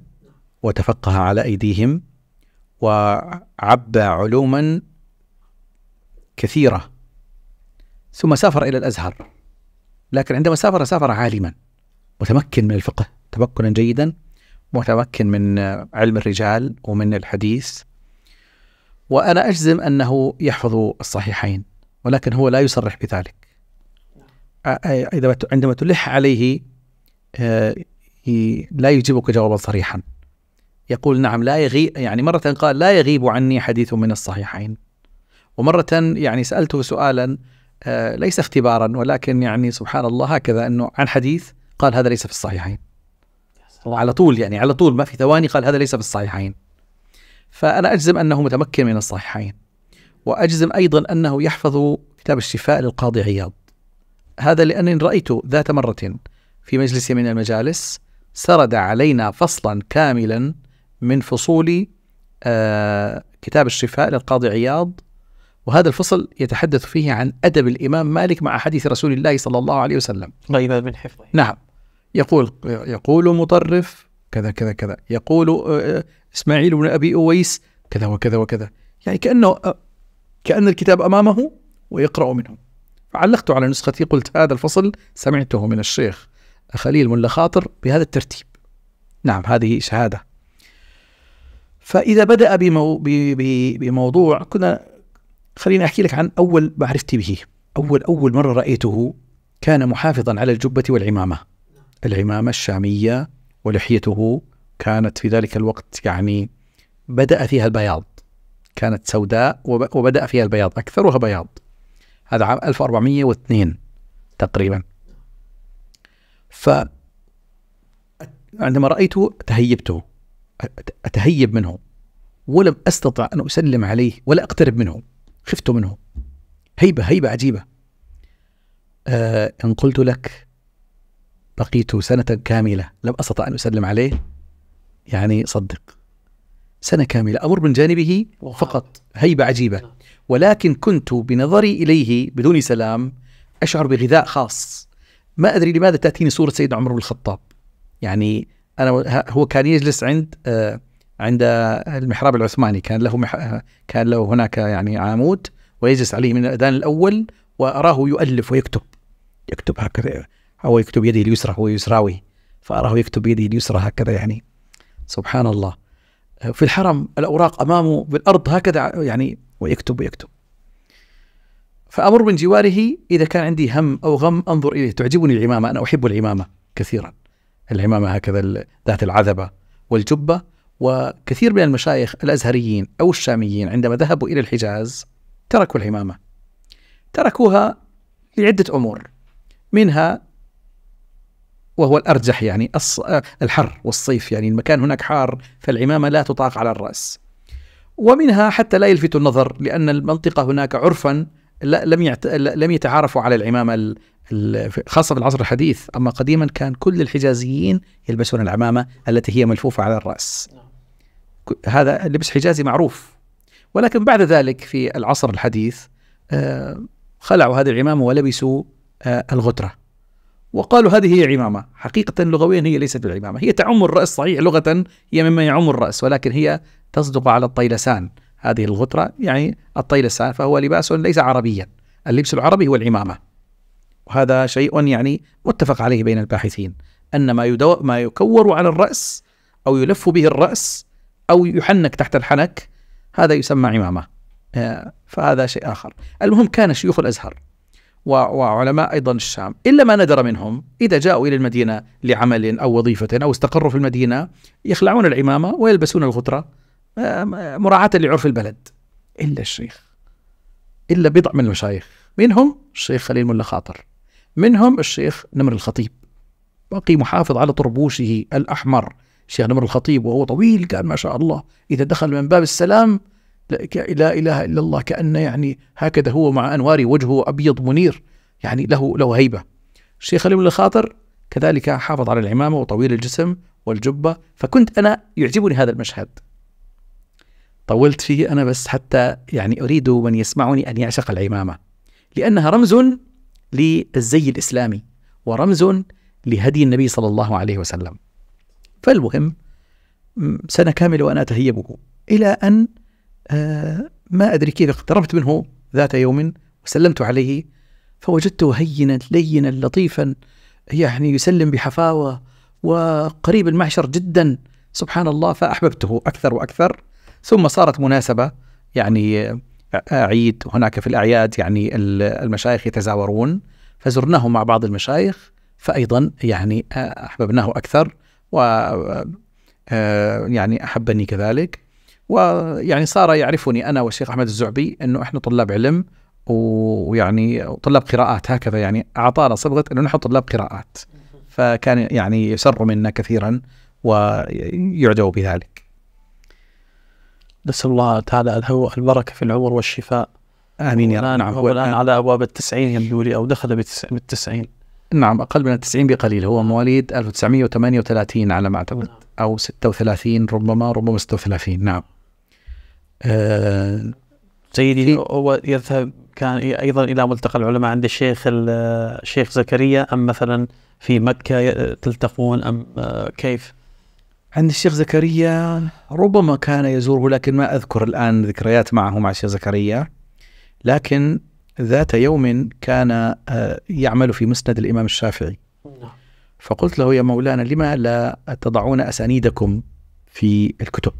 وتفقه على أيديهم وعبى علوما كثيرة ثم سافر إلى الأزهر لكن عندما سافر سافر عالما متمكن من الفقه تمكنا جيدا متمكن من علم الرجال ومن الحديث وأنا أجزم أنه يحفظ الصحيحين ولكن هو لا يصرح بذلك إذا عندما تلح عليه آه، لا يجيبك جوابا صريحا يقول نعم لا يغيب يعني مرة قال لا يغيب عني حديث من الصحيحين ومرة يعني سألته سؤالا آه، ليس اختبارا ولكن يعني سبحان الله هكذا أنه عن حديث قال هذا ليس في الصحيحين على طول يعني على طول ما في ثواني قال هذا ليس في الصحيحين فأنا أجزم أنه متمكن من الصحيحين وأجزم أيضا أنه يحفظ كتاب الشفاء للقاضي عياض هذا لأنني رأيت ذات مرة في مجلس من المجالس سرد علينا فصلا كاملا من فصول آه، كتاب الشفاء للقاضي عياض وهذا الفصل يتحدث فيه عن أدب الإمام مالك مع حديث رسول الله صلى الله عليه وسلم غيبة من حفظه نعم يقول يقول مطرف كذا كذا كذا يقول آه، إسماعيل بن أبي أويس كذا وكذا وكذا يعني كأنه آه، كأن الكتاب أمامه ويقرأ منه علقت على نسختي قلت هذا الفصل سمعته من الشيخ خليل ملا خاطر بهذا الترتيب نعم هذه شهادة فإذا بدأ بمو بموضوع كنا خليني أحكي لك عن أول معرفتي به أول أول مرة رأيته كان محافظا على الجبة والعمامة العمامة الشامية ولحيته كانت في ذلك الوقت يعني بدأ فيها البياض كانت سوداء وبدأ فيها البياض أكثرها بياض هذا عام 1402 تقريبا ف عندما رأيته تهيبته أتهيب منه ولم أستطع أن أسلم عليه ولا أقترب منه خفت منه هيبة هيبة عجيبة آه إن قلت لك بقيت سنة كاملة لم أستطع أن أسلم عليه يعني صدق سنة كاملة أمر من جانبه فقط هيبة عجيبة نعم. ولكن كنت بنظري إليه بدون سلام أشعر بغذاء خاص ما أدري لماذا تأتيني صورة سيدنا عمر بن الخطاب يعني أنا هو كان يجلس عند آه، عند المحراب العثماني كان له كان له هناك يعني عمود ويجلس عليه من الأذان الأول وأراه يؤلف ويكتب يكتب هكذا أو يكتب يده اليسرى هو يسراوي فأراه يكتب بيده اليسرى هكذا يعني سبحان الله في الحرم الأوراق أمامه بالأرض هكذا يعني ويكتب ويكتب فأمر من جواره إذا كان عندي هم أو غم أنظر إليه تعجبني العمامة أنا أحب العمامة كثيرا العمامة هكذا ذات العذبة والجبة وكثير من المشايخ الأزهريين أو الشاميين عندما ذهبوا إلى الحجاز تركوا العمامة تركوها لعدة أمور منها وهو الأرجح يعني آه، الحر والصيف يعني المكان هناك حار فالعمامة لا تطاق على الرأس ومنها حتى لا يلفت النظر لأن المنطقة هناك عرفا لم يعت... لم يتعارفوا على العمامة ال... خاصة في العصر الحديث أما قديما كان كل الحجازيين يلبسون العمامة التي هي ملفوفة على الرأس هذا لبس حجازي معروف ولكن بعد ذلك في العصر الحديث آه، خلعوا هذه العمامة ولبسوا آه، الغترة وقالوا هذه هي عمامة حقيقة لغويا هي ليست بالعمامة هي تعم الرأس صحيح لغة هي مما يعم الرأس ولكن هي تصدق على الطيلسان هذه الغترة يعني الطيلسان فهو لباس ليس عربيا اللبس العربي هو العمامة وهذا شيء يعني متفق عليه بين الباحثين أن ما, يدو ما يكور على الرأس أو يلف به الرأس أو يحنك تحت الحنك هذا يسمى عمامة آه، فهذا شيء آخر المهم كان شيوخ الأزهر وعلماء أيضا الشام إلا ما ندر منهم إذا جاءوا إلى المدينة لعمل أو وظيفة أو استقروا في المدينة يخلعون العمامة ويلبسون الغترة آه، مراعاة لعرف البلد إلا الشيخ إلا بضع من المشايخ منهم الشيخ خليل ملا خاطر منهم الشيخ نمر الخطيب بقي محافظ على طربوشه الأحمر الشيخ نمر الخطيب وهو طويل كان ما شاء الله إذا دخل من باب السلام لا إله إلا الله كأن يعني هكذا هو مع أنوار وجهه أبيض منير يعني له له هيبة الشيخ خليل الخاطر كذلك حافظ على العمامة وطويل الجسم والجبة فكنت أنا يعجبني هذا المشهد طولت فيه أنا بس حتى يعني أريد من يسمعني أن يعشق العمامة لأنها رمز للزي الإسلامي ورمز لهدي النبي صلى الله عليه وسلم فالمهم سنة كاملة وأنا أتهيبه إلى أن آه، ما أدري كيف اقتربت منه ذات يوم وسلمت عليه فوجدته هينا لينا لطيفا يعني يسلم بحفاوة وقريب المعشر جدا سبحان الله فأحببته أكثر وأكثر ثم صارت مناسبة يعني عيد هناك في الأعياد يعني المشايخ يتزاورون فزرناه مع بعض المشايخ فأيضا يعني أحببناه أكثر و آه، يعني أحبني كذلك ويعني صار يعرفني انا والشيخ احمد الزعبي انه احنا طلاب علم ويعني طلاب قراءات هكذا يعني اعطانا صبغه انه نحن طلاب قراءات فكان يعني يسر منا كثيرا ويعجب بذلك. نسال الله تعالى له البركه في العمر والشفاء. امين يا رب نعم هو الان على ابواب التسعين يبدو لي او دخل بالتسعين. نعم اقل من التسعين بقليل هو مواليد 1938 على ما اعتقد نعم. او 36 ربما ربما 36 نعم. آه، سيدي هو يذهب كان ايضا الى ملتقى العلماء عند الشيخ الشيخ آه، زكريا ام مثلا في مكه تلتقون ام آه، كيف؟ عند الشيخ زكريا ربما كان يزوره لكن ما اذكر الان ذكريات معه مع الشيخ زكريا لكن ذات يوم كان يعمل في مسند الامام الشافعي نعم. فقلت له يا مولانا لما لا تضعون اسانيدكم في الكتب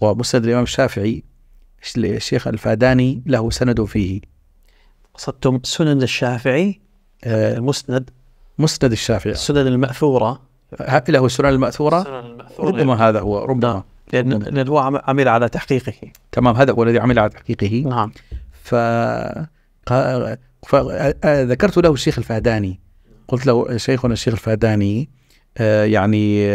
ومسند الإمام الشافعي الشيخ الفاداني له سند فيه قصدتم سنن الشافعي آه، المسند مسند الشافعي السنن المأثورة له سنن المأثورة السنن المأثورة ربما هذا هو ربما نعم. لأن, ربما. لأن هو عمل على تحقيقه تمام هذا هو الذي عمل على تحقيقه نعم ف فذكرت آه، له الشيخ الفهداني قلت له شيخنا الشيخ الفهداني آه، يعني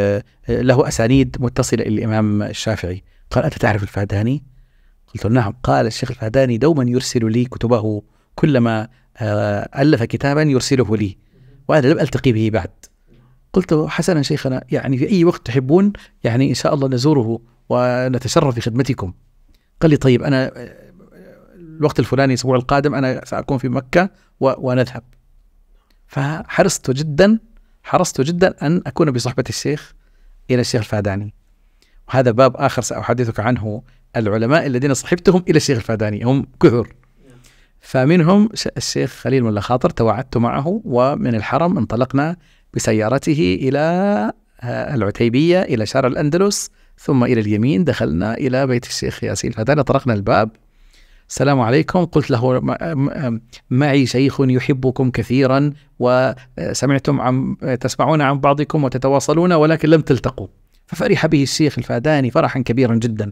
له أسانيد متصلة للامام الإمام الشافعي قال أنت تعرف الفهداني؟ قلت له نعم قال الشيخ الفهداني دوما يرسل لي كتبه كلما آه، ألف كتابا يرسله لي وأنا لم ألتقي به بعد قلت حسنا شيخنا يعني في أي وقت تحبون يعني إن شاء الله نزوره ونتشرف في خدمتكم قال لي طيب أنا آه، الوقت الفلاني الأسبوع القادم أنا سأكون في مكة ونذهب فحرصت جدا حرصت جدا أن أكون بصحبة الشيخ إلى الشيخ الفهداني هذا باب آخر سأحدثك عنه العلماء الذين صحبتهم إلى الشيخ الفاداني هم كثر فمنهم الشيخ خليل ملا خاطر توعدت معه ومن الحرم انطلقنا بسيارته إلى آه، العتيبية إلى شارع الأندلس ثم إلى اليمين دخلنا إلى بيت الشيخ ياسين الفاداني طرقنا الباب السلام عليكم قلت له آه، معي شيخ يحبكم كثيرا وسمعتم آه، عن تسمعون عن بعضكم وتتواصلون ولكن لم تلتقوا ففرح به الشيخ الفاداني فرحا كبيرا جدا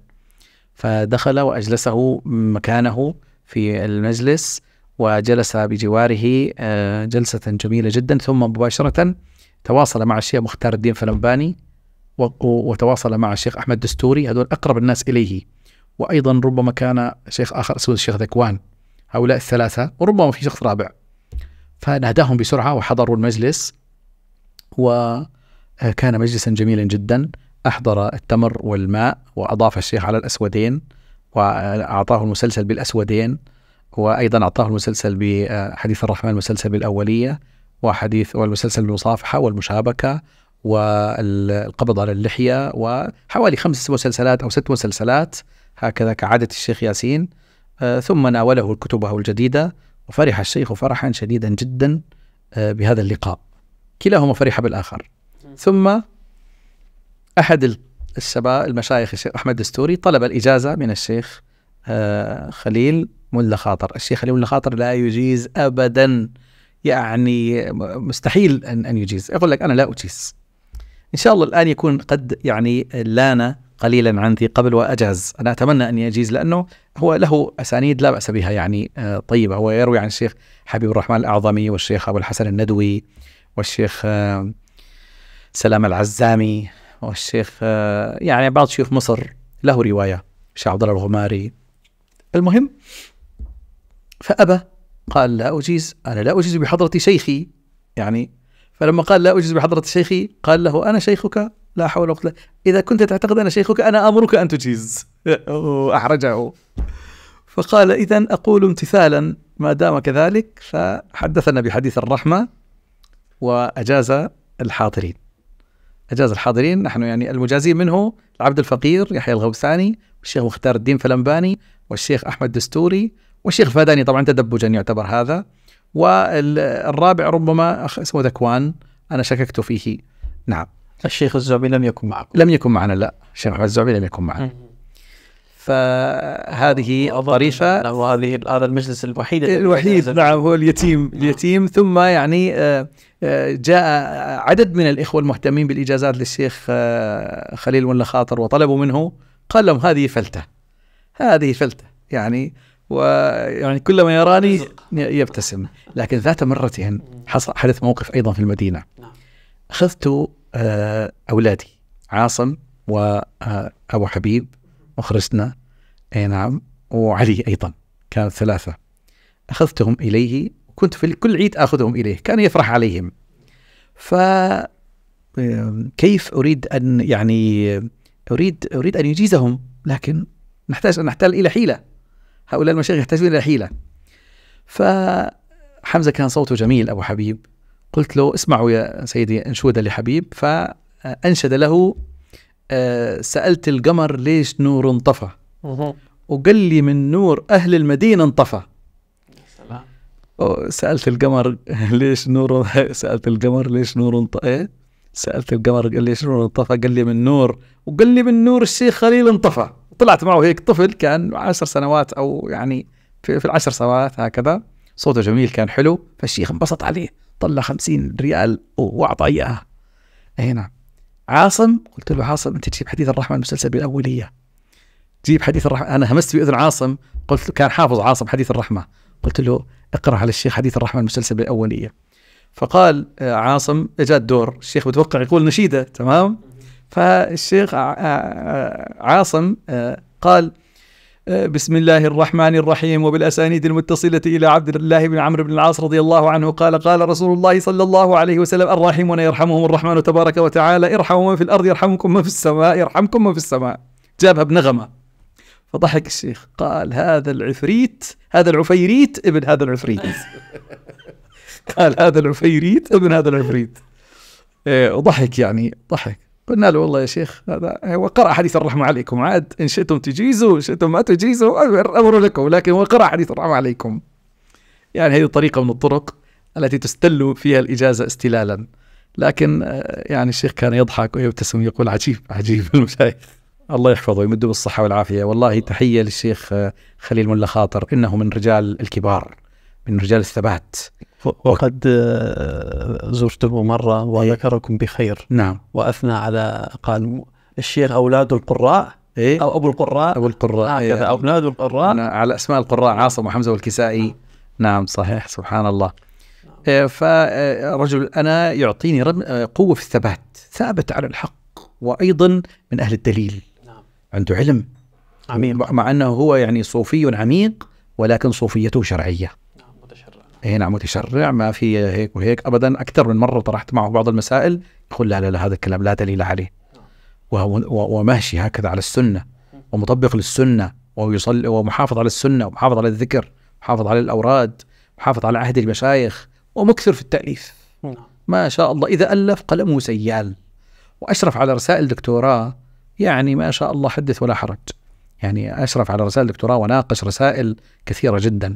فدخل وأجلسه مكانه في المجلس وجلس بجواره آه، جلسة جميلة جدا ثم مباشرة تواصل مع الشيخ مختار الدين فلمباني وتواصل مع الشيخ أحمد دستوري هذول أقرب الناس إليه وأيضا ربما كان شيخ آخر اسمه الشيخ ذكوان هؤلاء الثلاثة وربما في شخص رابع فناداهم بسرعة وحضروا المجلس وكان آه، مجلسا جميلا جدا أحضر التمر والماء وأضاف الشيخ على الأسودين وأعطاه المسلسل بالأسودين وأيضا أعطاه المسلسل بحديث آه، الرحمن المسلسل بالأولية وحديث والمسلسل بالمصافحة والمشابكة والقبض على اللحية وحوالي خمس مسلسلات أو ست مسلسلات هكذا كعادة الشيخ ياسين آه، ثم ناوله كتبه الجديدة وفرح الشيخ فرحا شديدا جدا آه، بهذا اللقاء كلاهما فرح بالآخر ثم احد الشباب المشايخ الشيخ احمد دستوري طلب الاجازه من الشيخ آه، خليل ملا خاطر الشيخ خليل ملا خاطر لا يجيز ابدا يعني مستحيل ان ان يجيز يقول لك انا لا اجيز ان شاء الله الان يكون قد يعني لان قليلا عن ذي قبل واجاز انا اتمنى ان يجيز لانه هو له اسانيد لا باس بها يعني آه، طيبه هو يروي عن الشيخ حبيب الرحمن الاعظمي والشيخ ابو الحسن الندوي والشيخ آه، سلام العزامي والشيخ آه، يعني بعض شيوخ مصر له رواية الشيخ عبد الله الغماري المهم فأبى قال لا أجيز أنا لا أجيز بحضرة شيخي يعني فلما قال لا أجيز بحضرة شيخي قال له أنا شيخك لا حول ولا قوة إذا كنت تعتقد أنا شيخك أنا أمرك أن تجيز (laughs) أحرجه فقال إذا أقول امتثالا ما دام كذلك فحدثنا بحديث الرحمة وأجاز الحاضرين أجاز الحاضرين نحن يعني المجازين منه العبد الفقير يحيى الغوساني والشيخ مختار الدين فلمباني والشيخ أحمد دستوري والشيخ فاداني طبعا تدبجا يعتبر هذا والرابع ربما أخ اسمه ذكوان أنا شككت فيه نعم الشيخ الزعبي لم يكن معكم لم يكن معنا لا الشيخ الزعبي لم يكن معنا فهذه الطريقة وهذه هذا المجلس الوحيد الوحيد نعم هو اليتيم نعم. اليتيم ثم يعني آه، جاء عدد من الإخوة المهتمين بالإجازات للشيخ آه، خليل ولا خاطر وطلبوا منه قال لهم هذه فلتة هذه فلتة يعني ويعني كلما يراني يبتسم لكن ذات مرة حصل حدث موقف أيضا في المدينة أخذت نعم. آه، أولادي عاصم وأبو آه، حبيب مخرجنا أي نعم وعلي أيضا كانوا ثلاثة أخذتهم إليه كنت في كل عيد اخذهم اليه كان يفرح عليهم ف كيف اريد ان يعني اريد اريد ان يجيزهم لكن نحتاج ان نحتال الى حيله هؤلاء المشايخ يحتاجون الى حيله فحمزه كان صوته جميل ابو حبيب قلت له اسمعوا يا سيدي انشوده لحبيب فانشد آه، له آه، سالت القمر ليش نور انطفى وقال لي من نور اهل المدينه انطفى (laughs) (laughs) سالت القمر ليش نوره سالت القمر ليش نوره انطفى إيه؟ سالت القمر قال ليش نوره انطفى قال لي من نور وقال لي من نور الشيخ خليل انطفى طلعت معه هيك طفل كان عشر سنوات او يعني في, في العشر سنوات هكذا صوته جميل كان حلو فالشيخ انبسط عليه طلع خمسين ريال واعطى اياها اي نعم عاصم قلت له عاصم انت تجيب حديث الرحمن المسلسل بالاوليه تجيب حديث الرحمه انا همست باذن عاصم قلت له كان حافظ عاصم حديث الرحمه قلت له اقرأ على الشيخ حديث الرحمة المسلسل بالأولية فقال آه، عاصم اجى الدور الشيخ متوقع يقول نشيدة تمام فالشيخ آه، آه، عاصم قال بسم الله الرحمن الرحيم وبالأسانيد المتصلة إلى عبد الله بن عمرو بن العاص رضي الله عنه قال قال رسول الله صلى الله عليه وسلم الراحمون يرحمهم الرحمن تبارك وتعالى ارحموا من في الأرض يرحمكم من في السماء يرحمكم من في السماء جابها بنغمة فضحك الشيخ قال هذا العفريت هذا العفيريت ابن هذا العفريت قال هذا العفيريت ابن هذا العفريت إيه، وضحك يعني ضحك قلنا له والله يا شيخ هذا هو قرأ حديث الرحمة عليكم عاد إن شئتم تجيزوا إن شئتم ما تجيزوا الأمر لكم لكن هو قرأ حديث الرحمة عليكم يعني هذه طريقة من الطرق التي تستل فيها الإجازة استلالا لكن آه، يعني الشيخ كان يضحك ويبتسم يقول عجيب عجيب المشايخ الله يحفظه ويمده بالصحه والعافيه والله تحيه للشيخ خليل ملا خاطر انه من رجال الكبار من رجال الثبات وقد زرته مره إيه. وذكركم بخير نعم واثنى على قال الشيخ اولاد القراء إيه؟ او ابو القراء ابو القراء إيه. هكذا آه اولاد القراء على اسماء القراء عاصم وحمزه والكسائي نعم صحيح سبحان الله إيه، فرجل انا يعطيني قوه في الثبات ثابت على الحق وايضا من اهل الدليل عنده علم عميق مع انه هو يعني صوفي عميق ولكن صوفيته شرعيه نعم متشرع اي نعم متشرع ما في هيك وهيك ابدا اكثر من مره طرحت معه بعض المسائل يقول لا لا لا هذا الكلام لا دليل عليه نعم. وهو وماشي هكذا على السنه ومطبق للسنه ويصلي ومحافظ على السنه ومحافظ على الذكر محافظ على الاوراد محافظ على عهد المشايخ ومكثر في التاليف نعم. ما شاء الله اذا الف قلمه سيال واشرف على رسائل دكتوراه يعني ما شاء الله حدث ولا حرج يعني أشرف على رسائل دكتوراه وناقش رسائل كثيرة جدا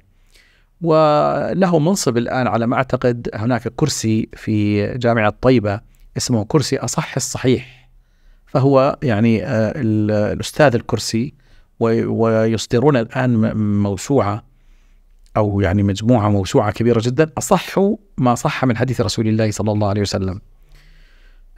وله منصب الآن على ما أعتقد هناك كرسي في جامعة طيبة اسمه كرسي أصح الصحيح فهو يعني آه، الأستاذ الكرسي ويصدرون الآن موسوعة أو يعني مجموعة موسوعة كبيرة جدا أصح ما صح من حديث رسول الله صلى الله عليه وسلم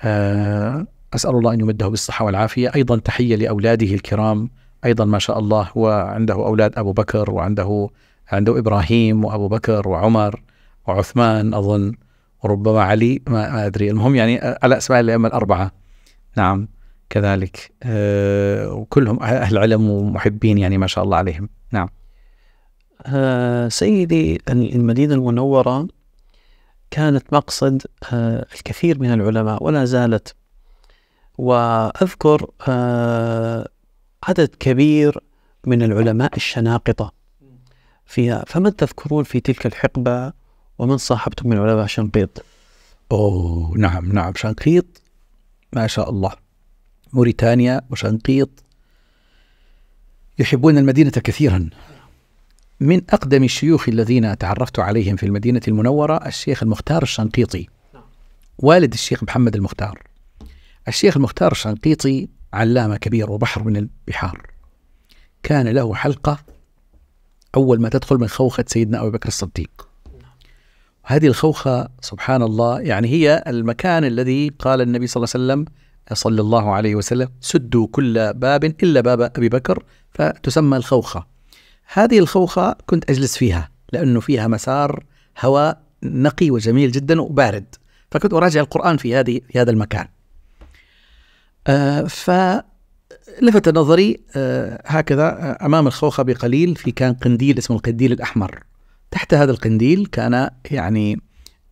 آه، أسأل الله أن يمده بالصحة والعافية أيضا تحية لأولاده الكرام أيضا ما شاء الله هو عنده أولاد أبو بكر وعنده عنده إبراهيم وأبو بكر وعمر وعثمان أظن وربما علي ما, أدري المهم يعني على أسماء الأئمة الأربعة نعم كذلك أه وكلهم أهل علم ومحبين يعني ما شاء الله عليهم نعم أه سيدي المدينة المنورة كانت مقصد أه الكثير من العلماء ولا زالت وأذكر آه، عدد كبير من العلماء الشناقطة فيها فمن تذكرون في تلك الحقبة ومن صاحبتم من علماء شنقيط أوه نعم نعم شنقيط ما شاء الله موريتانيا وشنقيط يحبون المدينة كثيرا من أقدم الشيوخ الذين تعرفت عليهم في المدينة المنورة الشيخ المختار الشنقيطي نعم. والد الشيخ محمد المختار الشيخ المختار الشنقيطي علامة كبير وبحر من البحار كان له حلقة أول ما تدخل من خوخة سيدنا أبي بكر الصديق هذه الخوخة سبحان الله يعني هي المكان الذي قال النبي صلى الله عليه وسلم صلى الله عليه وسلم سدوا كل باب إلا باب أبي بكر فتسمى الخوخة هذه الخوخة كنت أجلس فيها لأنه فيها مسار هواء نقي وجميل جدا وبارد فكنت أراجع القرآن في هذه في هذا المكان آه، فلفت نظري آه، هكذا آه، أمام الخوخة بقليل في كان قنديل اسمه القنديل الأحمر تحت هذا القنديل كان يعني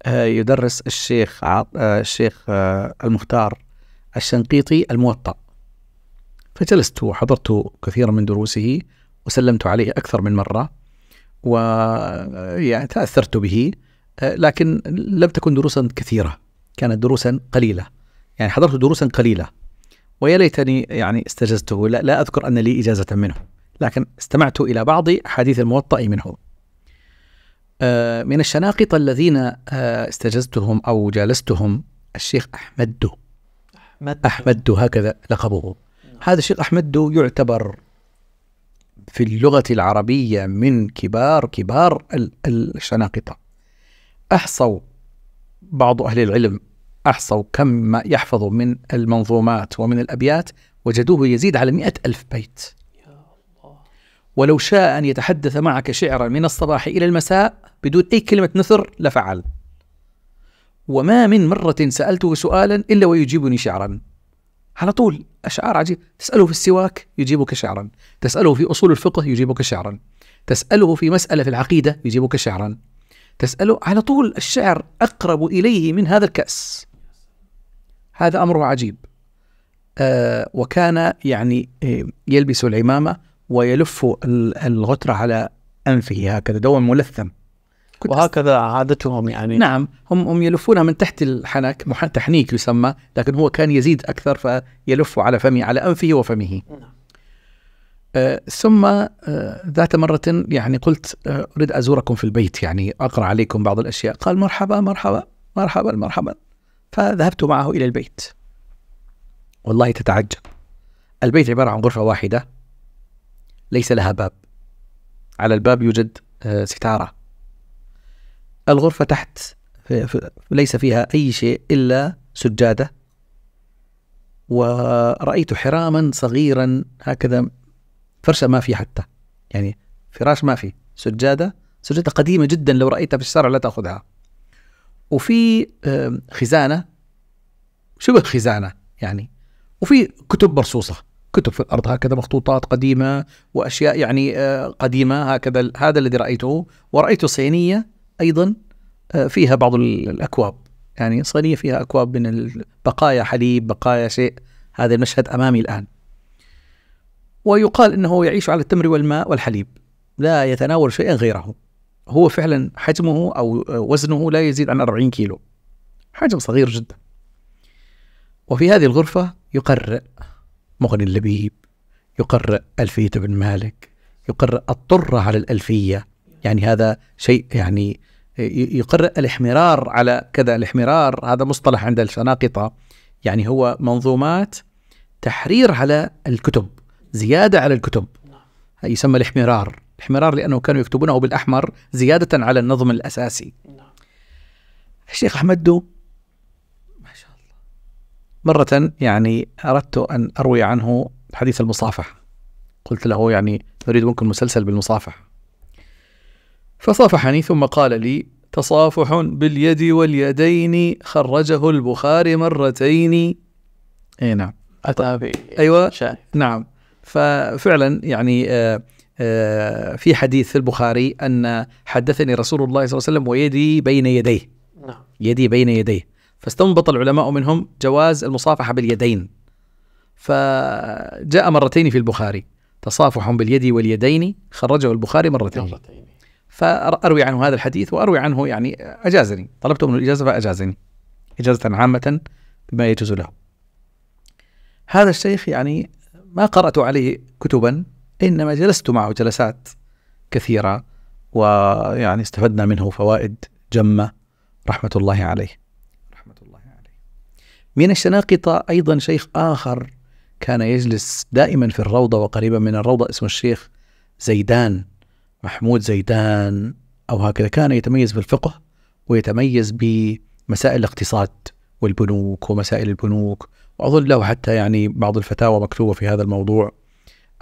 يدرس الشيخ الشيخ المختار الشنقيطي الموطأ فجلست وحضرت كثيرا من دروسه وسلمت عليه أكثر من مرة ويعني تأثرت به لكن لم تكن دروسا كثيرة كانت دروسا قليلة يعني حضرت دروسا قليلة ويا ليتني يعني استجزته لا, لا أذكر أن لي إجازة منه لكن استمعت إلى بعض حديث الموطأ منه آه، من الشناقطة الذين آه، استجزتهم أو جالستهم الشيخ أحمد دو أحمد, أحمد دو هكذا لقبه هذا الشيخ أحمد دو يعتبر في اللغة العربية من كبار كبار الشناقطة أحصوا بعض أهل العلم أحصوا كم ما يحفظوا من المنظومات ومن الأبيات وجدوه يزيد على مئة ألف بيت يا الله. ولو شاء أن يتحدث معك شعرا من الصباح إلى المساء بدون أي كلمة نثر لفعل وما من مرة سألته سؤالا إلا ويجيبني شعرا على طول أشعار عجيب تسأله في السواك يجيبك شعرا تسأله في أصول الفقه يجيبك شعرا تسأله في مسألة في العقيدة يجيبك شعرا تسأله على طول الشعر أقرب إليه من هذا الكأس هذا أمره عجيب آه، وكان يعني آه، يلبس العمامة ويلف الغترة على أنفه هكذا دوما ملثم وهكذا عادتهم يعني نعم هم هم يلفونها من تحت الحنك تحنيك يسمى لكن هو كان يزيد اكثر فيلف على فمه على انفه وفمه نعم. آه ثم آه ذات مرة يعني قلت آه أريد أزوركم في البيت يعني أقرأ عليكم بعض الأشياء قال مرحبا مرحبا مرحبا مرحبا فذهبت معه إلى البيت والله تتعجب البيت عبارة عن غرفة واحدة ليس لها باب على الباب يوجد آه، ستارة الغرفة تحت ليس فيها أي شيء إلا سجادة ورأيت حراما صغيرا هكذا فرشة ما في حتى يعني فراش ما في سجادة سجادة قديمة جدا لو رأيتها في الشارع لا تأخذها وفي آه، خزانه شبه خزانه يعني وفي كتب مرصوصه كتب في الارض هكذا مخطوطات قديمه واشياء يعني آه، قديمه هكذا هذا الذي رايته ورايت صينيه ايضا آه، فيها بعض الاكواب يعني صينيه فيها اكواب من بقايا حليب بقايا شيء هذا المشهد امامي الان ويقال انه يعيش على التمر والماء والحليب لا يتناول شيئا غيره هو فعلا حجمه او وزنه لا يزيد عن 40 كيلو حجم صغير جدا وفي هذه الغرفة يقرأ مغني اللبيب يقرأ ألفية ابن مالك يقرأ الطرة على الألفية يعني هذا شيء يعني يقرأ الاحمرار على كذا الاحمرار هذا مصطلح عند الشناقطة يعني هو منظومات تحرير على الكتب زيادة على الكتب يسمى الاحمرار الاحمرار لأنه كانوا يكتبونه بالأحمر زيادة على النظم الأساسي نعم. الشيخ أحمد دو ما شاء الله مرة يعني أردت أن أروي عنه حديث المصافحة قلت له يعني نريد منكم مسلسل بالمصافحة فصافحني ثم قال لي تصافح باليد واليدين خرجه البخاري مرتين اي نعم ايوه نعم ففعلا يعني آه آه، في حديث في البخاري أن حدثني رسول الله صلى الله عليه وسلم ويدي بين يديه نعم يدي بين يديه فاستنبط العلماء منهم جواز المصافحة باليدين فجاء مرتين في البخاري تصافح باليد واليدين خرجه البخاري مرتين مرتين فأروي عنه هذا الحديث وأروي عنه يعني أجازني طلبت منه الإجازة فأجازني إجازة عامة بما يجوز له هذا الشيخ يعني ما قرأت عليه كتبا إنما جلست معه جلسات كثيرة ويعني استفدنا منه فوائد جمة رحمة الله عليه رحمة الله عليه من الشناقطة أيضا شيخ آخر كان يجلس دائما في الروضة وقريبا من الروضة اسمه الشيخ زيدان محمود زيدان أو هكذا كان يتميز بالفقه ويتميز بمسائل الاقتصاد والبنوك ومسائل البنوك وأظن له حتى يعني بعض الفتاوى مكتوبة في هذا الموضوع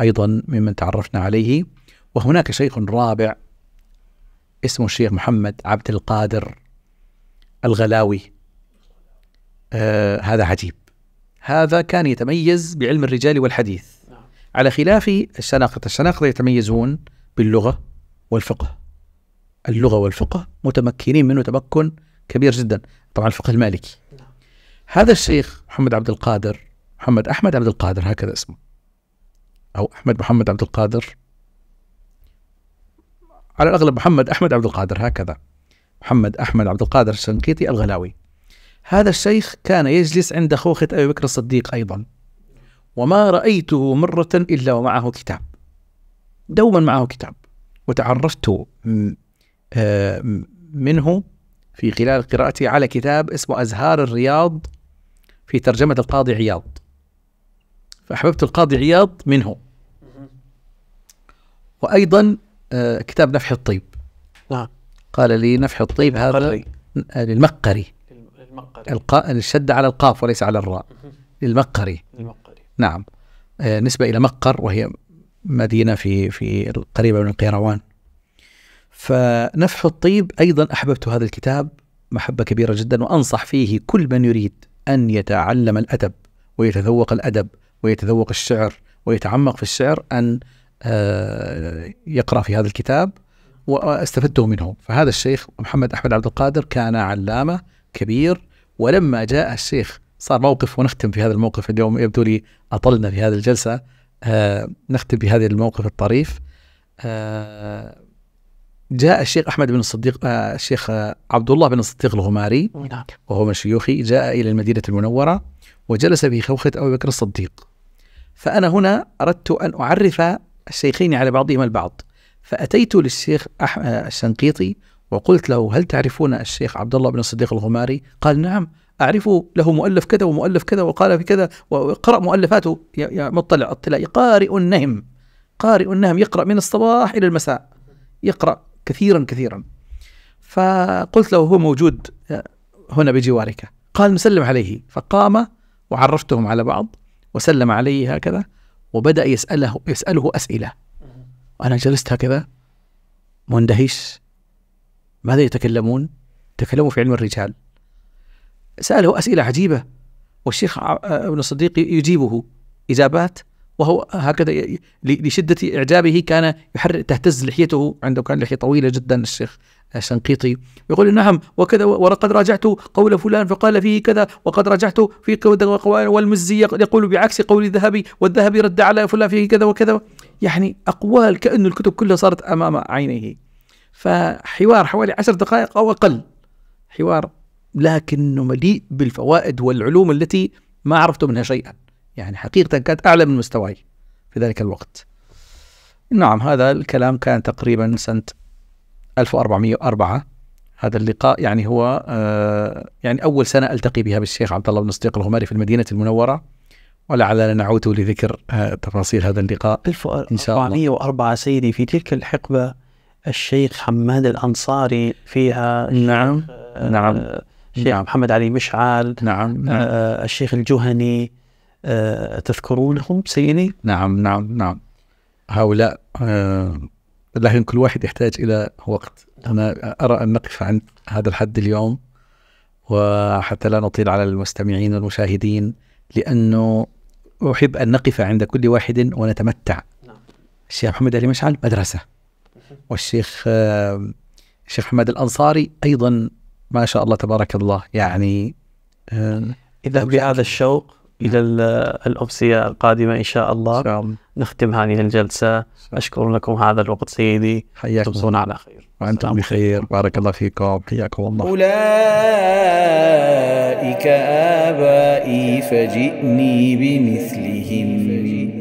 أيضا ممن تعرفنا عليه وهناك شيخ رابع اسمه الشيخ محمد عبد القادر الغلاوي آه هذا عجيب هذا كان يتميز بعلم الرجال والحديث على خلاف الشناقطة الشناقطة يتميزون باللغة والفقه اللغة والفقه متمكنين منه تمكن كبير جدا طبعا الفقه المالكي هذا الشيخ محمد عبد القادر محمد أحمد عبد القادر هكذا اسمه او احمد محمد عبد القادر على الاغلب محمد احمد عبد القادر هكذا محمد احمد عبد القادر الشنقيطي الغلاوي هذا الشيخ كان يجلس عند خوخة ابي بكر الصديق ايضا وما رايته مره الا ومعه كتاب دوما معه كتاب وتعرفت آه، منه في خلال قراءتي على كتاب اسمه أزهار الرياض في ترجمة القاضي عياض فأحببت القاضي عياض منه وايضا آه، كتاب نفح الطيب نعم قال لي نفح الطيب هذا للمقري المقري القاء الشد على القاف وليس على الراء للمقري المقري نعم آه، نسبة إلى مقر وهي مدينة في في قريبة من القيروان فنفح الطيب أيضا أحببت هذا الكتاب محبة كبيرة جدا وأنصح فيه كل من يريد أن يتعلم الأدب ويتذوق الأدب ويتذوق الشعر ويتعمق في الشعر أن آه، يقرأ في هذا الكتاب واستفدت منه فهذا الشيخ محمد أحمد عبد القادر كان علامة كبير ولما جاء الشيخ صار موقف ونختم في هذا الموقف اليوم يبدو لي أطلنا في هذه الجلسة آه، نختم بهذا الموقف الطريف آه، جاء الشيخ احمد بن الصديق آه الشيخ عبد الله بن الصديق الغماري نعم. وهو من شيوخي جاء الى المدينه المنوره وجلس في خوخه ابي بكر الصديق فانا هنا اردت ان اعرف الشيخين على بعضهما البعض فأتيت للشيخ أح... آه، الشنقيطي وقلت له هل تعرفون الشيخ عبد الله بن الصديق الغماري قال نعم أعرفه له مؤلف كذا ومؤلف كذا وقال في كذا وقرأ مؤلفاته يا, مطلع اطلاعي قارئ النهم قارئ النهم يقرأ من الصباح إلى المساء يقرأ كثيرا كثيرا فقلت له هو موجود آه، هنا بجوارك قال نسلم عليه فقام وعرفتهم على بعض وسلم عليه هكذا وبدأ يسأله يسأله أسئلة أنا جلست هكذا مندهش ماذا يتكلمون؟ تكلموا في علم الرجال سأله أسئلة عجيبة والشيخ ابن الصديق يجيبه إجابات وهو هكذا لشدة إعجابه كان يحرك تهتز لحيته عنده كان لحية طويلة جدا الشيخ الشنقيطي يقول نعم وكذا ولقد راجعت قول فلان فقال فيه كذا وقد راجعت في والمزي يقول بعكس قول الذهبي والذهبي رد على فلان فيه كذا وكذا يعني أقوال كانه الكتب كلها صارت أمام عينيه فحوار حوالي عشر دقائق أو أقل حوار لكنه مليء بالفوائد والعلوم التي ما عرفت منها شيئا يعني حقيقة كانت أعلى من مستواي في ذلك الوقت نعم هذا الكلام كان تقريبا سنة 1404 هذا اللقاء يعني هو آه، يعني أول سنة ألتقي بها بالشيخ عبد الله بن صديق الغماري في المدينة المنورة ولعلنا نعود لذكر آه، تفاصيل هذا اللقاء 1404 سيدي في تلك الحقبة الشيخ حماد الأنصاري فيها نعم آه، نعم الشيخ نعم. محمد علي مشعل نعم, نعم. آه الشيخ الجهني آه تذكرونهم سيدي نعم نعم نعم هؤلاء آه لكن كل واحد يحتاج الى وقت انا ارى ان نقف عند هذا الحد اليوم وحتى لا نطيل على المستمعين والمشاهدين لانه احب ان نقف عند كل واحد ونتمتع نعم. الشيخ محمد علي مشعل مدرسه والشيخ الشيخ محمد الانصاري ايضا ما شاء الله تبارك الله يعني اذا بهذا الشوق إلى نعم. الأمسية القادمة إن شاء الله, إن شاء الله. نختم هذه الجلسة أشكر لكم هذا الوقت سيدي حياكم تمسون على خير وأنتم بخير بارك الله فيكم حياكم الله أولئك آبائي فجئني بمثلهم